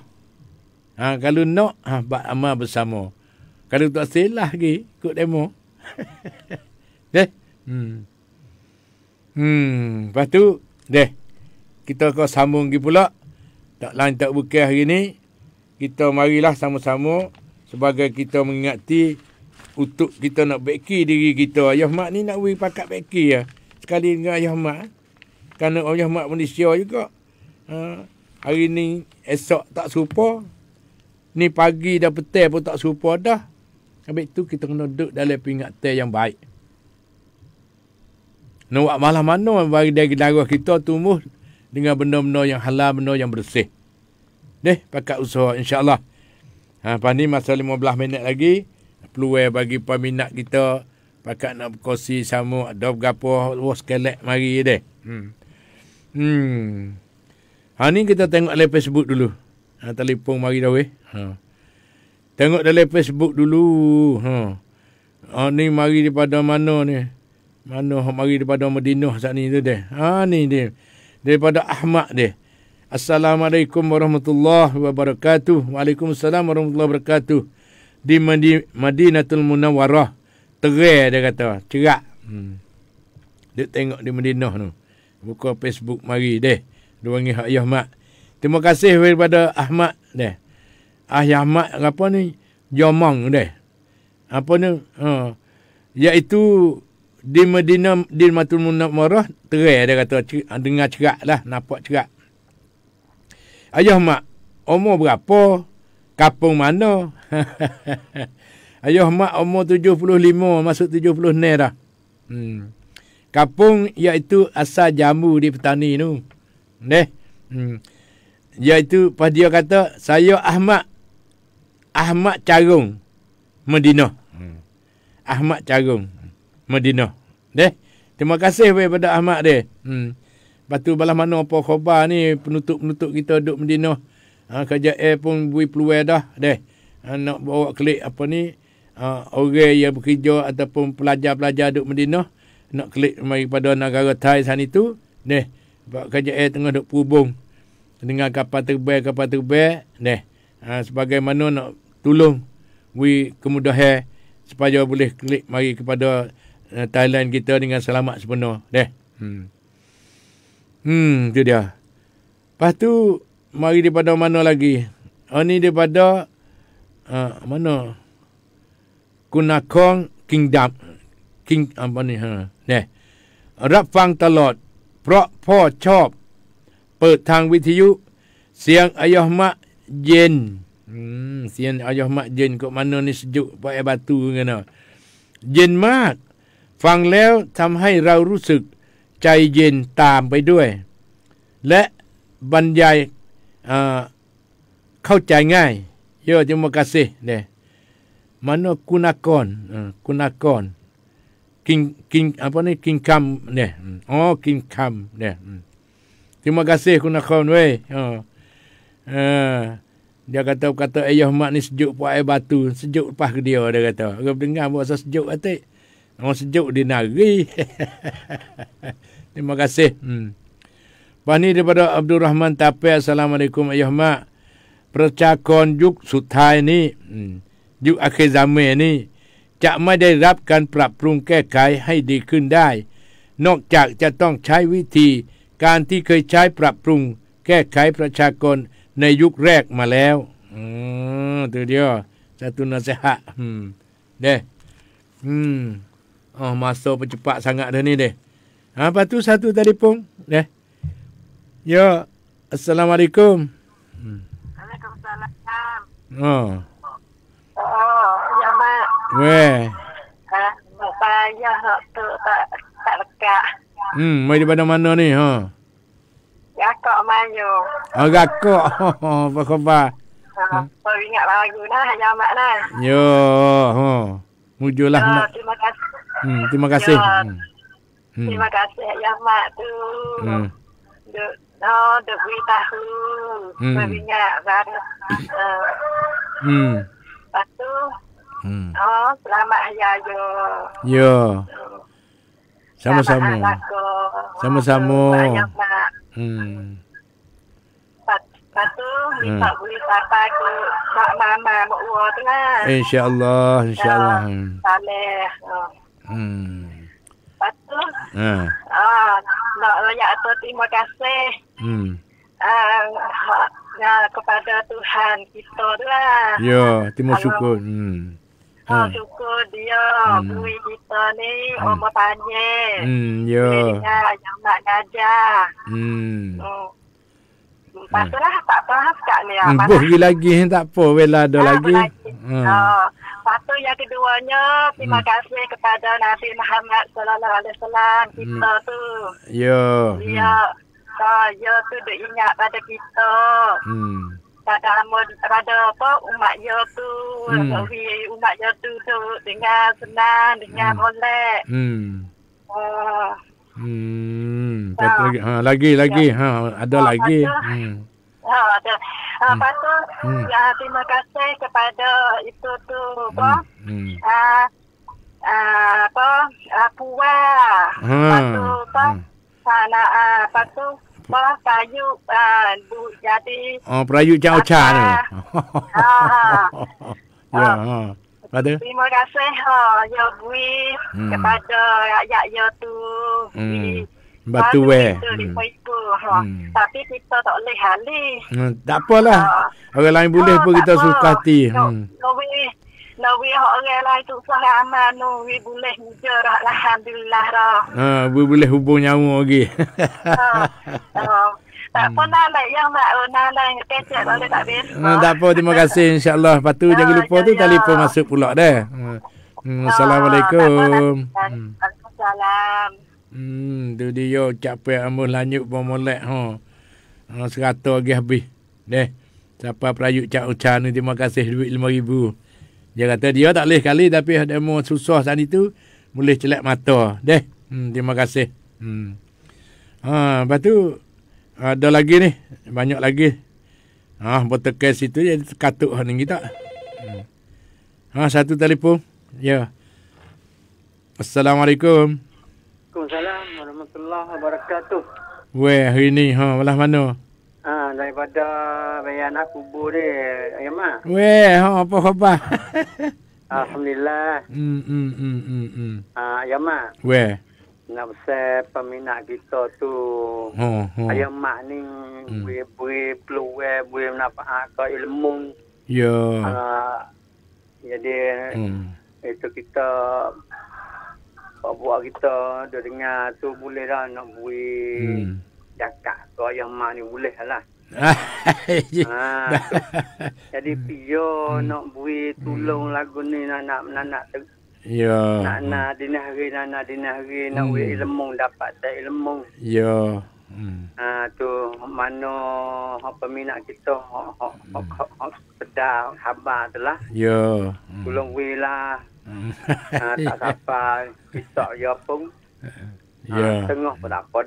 A: Ha, kalau nak, ha, buat amal bersama. Kalau tak silah lagi, ikut demo. deh. Hmm. Hmm. Lepas tu, deh. Kita akan sambung lagi pula. Tak lain tak buka hari ni kita marilah sama-sama sebagai kita mengingati untuk kita nak beki diri kita. Ayah mak ni nak beri pakat beki ya. Sekali dengan ayah mak. Eh. Kerana ayah mak Malaysia juga. Ha, hari ni esok tak serupa. Ni pagi dah petai pun tak serupa dah. Habis tu kita kena duduk dalam pingat teh yang baik. Nak buat malah mana bagi darah kita tumbuh dengan benda-benda yang halal, benda yang bersih. Deh, pakat usaha insyaAllah. Ha, lepas ni masa lima belah minit lagi. Peluai bagi peminat kita. Pakat nak berkongsi sama. Ada berapa. Wah, oh, skelet mari deh. Hmm. Hmm. Ha, ni kita tengok dari Facebook dulu. Ha, telefon mari dah weh. Ha. Tengok dari Facebook dulu. Ha. Ha, ni mari daripada mana ni? Mana mari daripada Madinah saat ni tu deh. Ha, ni dia. Daripada Ahmad deh Assalamualaikum warahmatullahi wabarakatuh. Waalaikumsalam warahmatullahi wabarakatuh. Di Madi, Madinatul Munawarah. Terai dia kata. Cerak. Hmm. Dia tengok di Madinah tu. Buka Facebook mari deh. Dia panggil Hak Yahmat. Terima kasih kepada Ahmad deh. Ah Yahmat apa ni? Jomong deh. Apa ni? Ha. Iaitu di Madinah di Madinatul Munawarah. Terai dia kata. Cerak, dengar cerak lah. Nampak cerak. Ayah mak, umur berapa? Kapung mana? Ayah mak umur 75, masuk 70 ni dah. Hmm. Kapung iaitu asal jambu di petani tu. Deh. Hmm. Iaitu pas dia kata, saya Ahmad. Ahmad Carung. Medina. Hmm. Ahmad Carung. Medina. Deh. Terima kasih kepada Ahmad dia. Hmm. Batu tu balas mana apa khabar ni penutup-penutup kita duduk Madinah. Ha, kerja air pun bui peluai dah. Deh. Ha, nak bawa klik apa ni. Ha, orang yang bekerja ataupun pelajar-pelajar duduk Madinah. Nak klik mari pada negara Thai sana itu. Deh. Bawa kerja air tengah duduk perhubung. Dengan kapal terbang-kapal terbang. Deh. Ha, sebagaimana nak tolong bui kemudahan supaya boleh klik mari kepada eh, Thailand kita dengan selamat sepenuh. Deh. Hmm. Hmm, i tu dia. Lepas tu, mari daripada mana lagi? Oh, ni daripada uh, mana? Kunakong Kingdom. King, apa ni? Ha. Ni. Rap a f รับฟังตลอด เพราะพ p อชอ t เ a n g with you. Siang ayah mak jen. Hmm, sian g ayah mak jen kok mana ni sejuk pakai batu kena. Jen mak. Fang leo, tam hai rau rusuk. ใจเย็นตามไปด้วย และบรรยายเข้าใจง่ายเยอะจมกาซีเนมันกคุนากนคุนากนกินกินอะไรนี่กินคำเนี่ยอ๋อกินคำเนี่ยจมกาซีคุณากนเว้ยเดี๋ยวก็ต้องก็ต้องเอยมานี่สจุปะเอบาตูสจุปักเดียวเดี๋ยวก็ต้องก็เป็นงานว่าสจุอะไรเต้องสจุดินารี Terima kasih. Hmm. Bani daripada Abdul Rahman Tapi. Assalamualaikum ayah mak. Percakon yuk sutai ni. Hmm. Yuk akhir zaman ni. Cak mai ได้รับการปรับปรุงแก้ไขให้ดีขึ้นได้นอกจากจะต้องใช้วิธีการที่เคยใช้ปรับปรุงแก้ไขประชากรในยุคแรกมาแล้วอืมตัวเดียวจะตุนเสหะอืมเด้อืมอ๋อมาโซปจุปะสังะเดี๋ยวนี้เด้ Ha, lepas tu satu telefon. Eh. Ya. ya. Assalamualaikum.
C: Waalaikumsalam. Oh. Oh, ya mak. Weh. Ha, saya nak tu tak tak lekat.
A: Hmm, mai di mana mana ni ha.
C: Gakok mayo. Oh,
A: gakok. Apa khabar?
C: Ha, ingat lah lagu dah ya mak nah.
A: Yo, ha. Mujulah ya, mak.
C: Terima kasih. Hmm, terima kasih. Yo. Ya. Hmm. Hmm. Terima kasih ya mak tu. Hmm. Duk, no, oh, duk beritahu. Hmm. Beringat baru. Kan, uh, eh,
A: hmm. Lepas tu, hmm.
C: oh, selamat
A: ayah je. Ya. Hmm. Sama-sama. Sama-sama. Hmm. Lepas tu, minta boleh sampai ke Mak
C: Mama, Mak Uwa tu lah. Kan.
A: InsyaAllah, insyaAllah. Ya,
C: Salih. Oh.
A: Hmm. Insya patut. Ha. Ah,
C: uh. nak banyak atau terima kasih. Hmm. Uh, ha, kepada Tuhan kita tu lah. Ya, terima Kalau,
A: syukur. Hmm. Oh, ha. syukur dia hmm.
C: kita ni hmm. umur Hmm, ya. Yang nak ngajar. Hmm. hmm. hmm patutlah ha. tak apa-apa ni. Lah. Hmm, lagi
A: tak apa. Bila ada lagi. Ha.
C: Hmm. Uh. Satu yang keduanya terima hmm. kasih kepada Nabi Muhammad sallallahu alaihi wasallam kita hmm. tu. Ya. Hmm. Ya. Saya tu dia ingat pada kita. Hmm. Pada amun pada apa umat dia ya tu, hmm. umat dia ya tu, tu dengan senang, dengan hmm. boleh. Hmm. Oh.
B: Hmm. Kata, ah. ha,
C: lagi, lagi. Ya. Ha, ada oh, lagi. Ada. Hmm. Ha, ha hmm. lepas tu, hmm. uh, terima kasih kepada itu tu, apa?
A: Hmm. Uh, apa? Uh, puan. Hmm. Lepas tu, apa? Hmm. uh, tu, apa? Kayu, uh, jadi... Oh, perayu cang ocha Ha, Ya, Terima
C: kasih, ha. Ya, bui. Hmm. Kepada rakyat ya tu.
A: Hmm. Batu ha, wear. Hmm.
C: Ha. Tapi kita tak boleh halih. Hmm. Tak apalah.
A: Ha. Orang lain boleh ah, pun kita apa. suka hati. Hmm.
C: Lawi, lawi orang lain tu usah yang aman. Lawi boleh muda. Lah. Alhamdulillah. Rah.
A: Ha, ah, boleh hubung nyamuk lagi. Okay. ha. ha.
C: Tak apa hmm. nak yang nak oh, nak lah yang kecil boleh tak biasa. Hmm,
A: tak apa terima kasih insyaAllah. Lepas tu ha, jangan lupa ya, tu ya. telefon masuk pula dah. Hmm. Hmm. Assalamualaikum.
B: Assalamualaikum. Hmm.
A: Hmm, tu dia capai amun lanjut pun molek ha. Ha serata lagi habis. Deh. Siapa perayuk cak ucah ni terima kasih duit 5000. Dia kata dia tak leh kali tapi ada mu susah saat itu boleh celak mata. Deh. Hmm, terima kasih. Hmm. Ha, lepas tu ada lagi ni, banyak lagi. Ha, botol situ dia katuk ha ni kita.
B: Hmm.
A: Ha, satu telefon. Ya. Assalamualaikum. Assalamualaikum warahmatullahi wabarakatuh. Weh, hari ni ha, belah mana?
D: Ha, daripada bayan aku kubur ni, ya mak.
A: Weh, ha, apa khabar?
D: Alhamdulillah.
A: Hmm, hmm, hmm, hmm, hmm.
D: Ha, ya mak. Weh. Nak besar peminat kita tu. Oh.
B: ha. ha. Ayah
D: mak ni, hmm. weh, weh, peluweh, weh, menapak ilmu.
B: Ya. Ha,
D: jadi, hmm. itu kita buat kita dia dengar tu boleh dah nak bui hmm. tu ayah mak ni boleh lah ha, jadi pio hmm. nak bui tolong hmm. lagu ni nak nak nak nak
A: ya yeah. nak nak
D: hmm. dini hari nak nak dini hari hmm. nak bui lemong dapat tak lemong ya yeah. Hmm. Ha, tu mana hak peminat kita hak hak hak sedar khabar adalah.
B: Ya.
D: Tolong wilah Ha, tak apa, kisah ya pun.
B: Ya. Ha, Tengah pun apa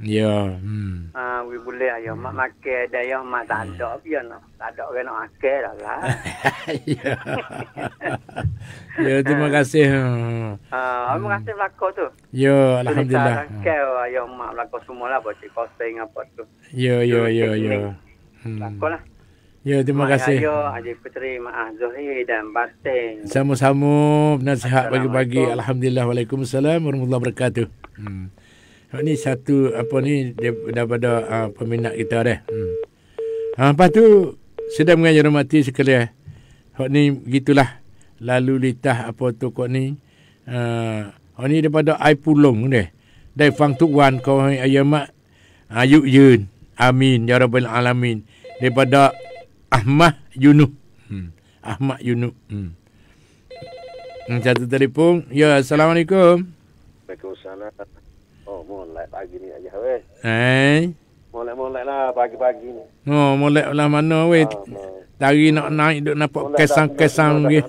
B: Ya. Hmm.
D: Ha, we boleh ayah mak makan dan ayah mak tak hmm. ada dia nak. Tak ada orang makan dah lah. Ya. ya. terima ha. kasih. Ah, terima kasih belakang tu. Ya, Alhamdulillah. Kau hmm. ayah mak belakang semua lah. Bocik kosing apa tu.
A: Ya, ya, ya, ya.
D: Hmm. Belakang lah.
A: Ya, terima Mak kasih. Ayah,
D: Haji Puteri, Mak ah Zuhir dan Bastin.
A: Sama-sama, penasihat bagi-bagi. Alhamdulillah, Waalaikumsalam, Warahmatullahi Wabarakatuh. Hmm. Ini satu, apa ni, daripada uh, peminat kita dah. Hmm. Ha, lepas tu, sedang mengajar mati sekalian. Hak ni, gitulah. Lalu litah apa tu kok ni. Uh, hak oh, ni daripada Ai Pulung ni. Dari Fang Tuk Wan, kau ayah mak. Ayuk Yun. Amin. Ya Rabbil Alamin. Daripada Ahmad Yunus. Hmm. Ahmad Yunus. Hmm. Hmm, satu telefon. Ya, Assalamualaikum. Waalaikumsalam. Oh, mulai pagi ni aja weh. Hai. Eh?
E: Mulai-mulai lah pagi-pagi ni. Oh, mulai lah mana weh. Oh, Tari nak naik duk nampak kesang-kesang ni.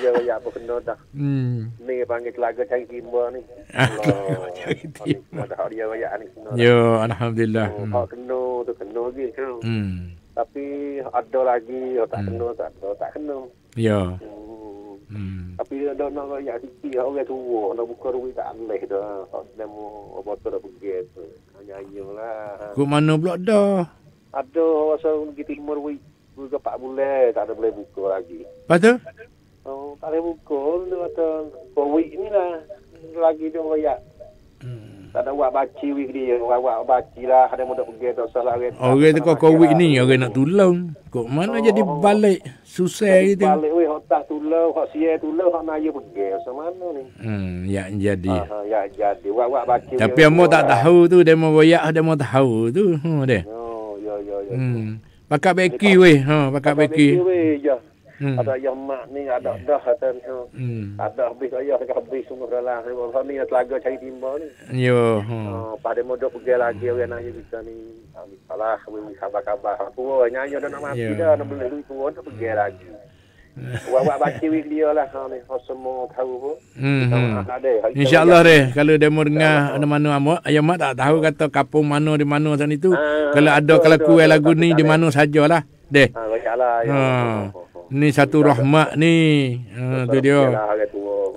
E: Ya, ya, apa kena dah. Hmm. Ni panggil kelaga cari timba ni. Kelaga ah, oh, oh, cari timba. Ada hari Ya, ya Alhamdulillah. Oh, hmm. kena tu, kena lagi. Hmm tapi ada lagi oh, tak hmm. kena tak kena tak kena ya yeah. Hmm. hmm. tapi ada nak ya sikit orang tua nak buka rumah tak aneh dah kalau nak mau botol pergi tu hanya lah Kau mana
A: pula dah
E: ada masa pergi timur buka 4 bulan tak ada boleh buka lagi apa tu oh, tak boleh buka dia kata ni lah lagi dia orang ya hmm tak ada buat baci wik dia. Buat baci lah. Ada muda pergi tak usah lah. Orang tu kau covid lah. ni,
A: orang nak tulang. Kau mana oh. jadi balik? Susah gitu.
E: Balik wik, otak tulang, otak siya tulang, otak naya pergi. Usah mana ni?
A: Hmm, ya jadi.
E: ya jadi. Buat buat baci. Tapi amu tak lah. tahu
A: tu, dia mau bayak, dia mau tahu tu. Hmm,
E: oh, ya, ya, ya. ya. Hmm. Pakak ha, beki weh. Ha, pakak beki. ya hmm. ada yang mak ni ada yeah. dah kata ni hmm. ada habis ayah dah habis semua dalam ni orang ni telaga cari timba ni
A: yo hmm. uh,
E: pada mode pergi lagi hmm. orang ayah kita ni ah, salah we khabar-khabar aku nyanyo dah nak mati yeah. dah nak beli duit pun nak pergi lagi Wah-wah baca wik dia lah ah, ni, oh, semua tahu pun. Hmm, hmm.
A: InsyaAllah deh, kalau dia dengar ada mana amat, ayah mak tak tahu kata kapung mana di mana sana itu. kalau ada, kalau kuih lagu ni di mana sajalah. Deh. Ha, InsyaAllah. Ya, ha ni satu tak rahmat tak ni. Ha uh, tu dia.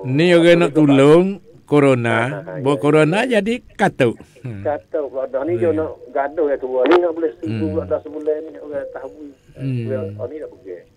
A: Ni orang nak tolong corona, ah, ah, ah, buat ya. corona jadi katuk. Hmm.
E: Katuk ada ni hmm. dia nak gaduh ya tu. Ni nak boleh situ hmm. atas sebulan ni orang tahu. Hmm. Ini dah pergi.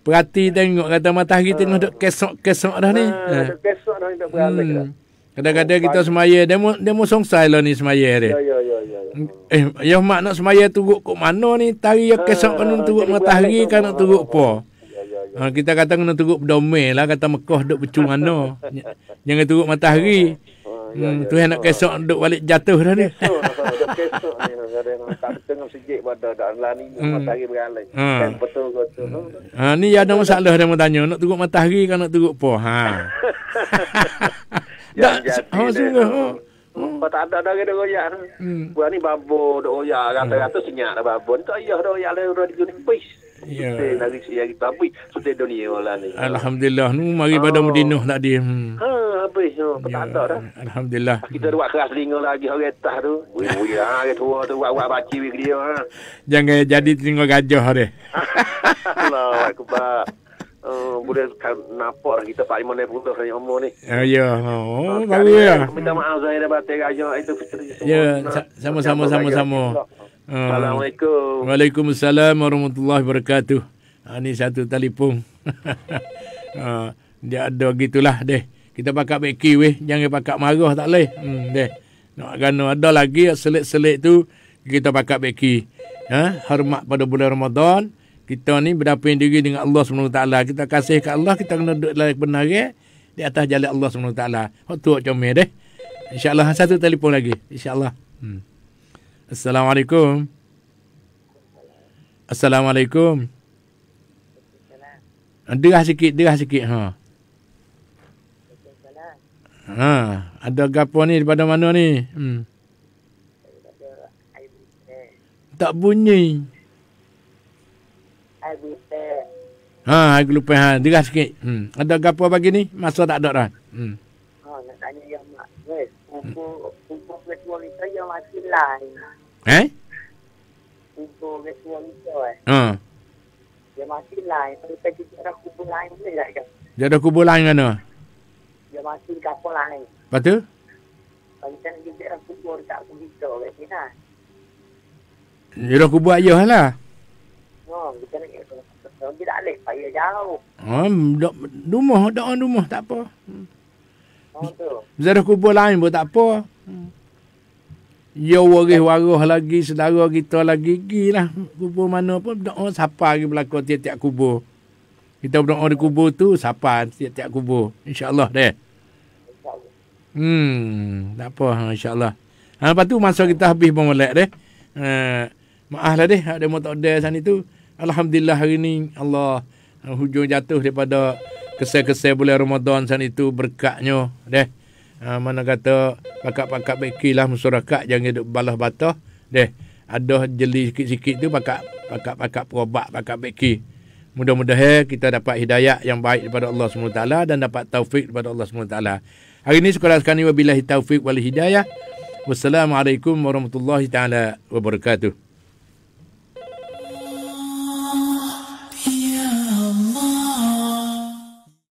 A: Perhati tengok kata matahari kita duduk ah. kesok-kesok dah ni. Ha, ha.
B: kesok dah ni tak beralih hmm. dah.
A: Kadang-kadang oh, kita semaya, demo demo songsai lah ni semaya dia. Ya, ya, ya. ya, ya. Eh, yang mak nak semaya turut kok mana ni? Tari yang kesok kena turut matahari kan nak turut apa? Ya, ha, ya, ya, kita kata kena turut berdomel lah, Kata Mekoh duduk pecung mana. Jangan turut matahari. Ya, hmm, ya, tu ya, yang nak kesok duduk balik jatuh dah ni. Kesok, betul
E: betul hmm. ha.
A: kau Ha, ni ada masalah dia mau tanya. Nak tunggu matahari kan nak tunggu apa? Ha.
E: Tak, ha, sungguh. Ha, ada ada kena royak. Hmm. Buat ni babo dok royak hmm. rata-rata hmm. senyap dah babo. Tak ayah dok royak lah di gunung pis.
A: Ya. Dari
E: si yang babi sudah dunia lah ni.
A: Alhamdulillah nu mari oh. pada oh. Medinah tadi. Ha
E: habis tu. Petanda ya, dah.
A: Alhamdulillah. Kita
E: buat keras linga lagi orang atas tu. Wui-wui lah. Orang tua tu buat-buat baci wik dia. Ha.
A: Jangan jadi tinggal gajah dia.
E: Allah, aku pak. Boleh kan, nampak lah kita 5 menit pun dah umur ni.
A: Ya, ya. Oh, ah, bagus ya. Minta
E: maaf saya dah batik gajah. Itu Ya, sama-sama, sama-sama. Ah. Assalamualaikum.
A: Waalaikumsalam warahmatullahi wabarakatuh. Ini ah, satu telefon. dia ada gitulah deh kita pakai beki weh jangan pakai marah tak leh hmm deh nak gano ada lagi selit-selit tu kita pakai beki ha hormat pada bulan Ramadan kita ni berdapin diri dengan Allah SWT. Kita kasih kat Allah, kita kena duduk dalam kebenaran eh? di atas jalan Allah SWT. Hak tu hak comel deh. Allah satu telefon lagi. InsyaAllah. Hmm. Assalamualaikum. Assalamualaikum. Assalamualaikum. Derah sikit, derah sikit. Ha. Huh. Ha, ada gapo ni daripada mana ni? Hmm. Tak bunyi. Ha, aku lupa ha, deras sikit. Hmm. Ada gapo pagi ni? Masa tak ada dah. Hmm.
D: Untuk virtual itu yang masih Eh? eh. Ha. Dia masih lain. Tapi kita ada kubur lain pun lah, kan? tidak.
A: Dia ada kubur lain mana?
D: di kampung lain. Lepas tu? Pancang kita orang kubur tak aku kita kat sini lah.
A: Ni orang kubur ayah lah.
D: Oh, kita nak pergi tak boleh, payah jauh.
A: Oh, hmm, duduk, rumah, duduk, orang rumah, tak apa.
D: Hmm. Oh,
A: Zara kubur lain pun tak apa. Hmm. Ya waris waruh lagi, saudara kita lagi, gila kubur mana pun, dok siapa lagi berlaku tiap-tiap kubur. Kita berdoa di kubur tu, siapa tiap-tiap kubur. InsyaAllah deh. Hmm, tak apa ha, insya-Allah. Ha lepas tu masa kita habis pun molek deh. Ha maaf lah deh ada motor ada sana tu. Alhamdulillah hari ni Allah ha, hujung jatuh daripada kesel-kesel bulan Ramadan sana itu berkatnya deh. Ha, mana kata pakak-pakak bekilah masyarakat jangan duk balah batah deh. Ada jeli sikit-sikit tu pakak pakak-pakak perobak pakak beki. Mudah-mudahan kita dapat hidayah yang baik daripada Allah SWT dan dapat taufik daripada Allah SWT. Hari ini sekolah sekali wabillahi taufiq wal hidayah. Wassalamualaikum warahmatullahi taala wabarakatuh.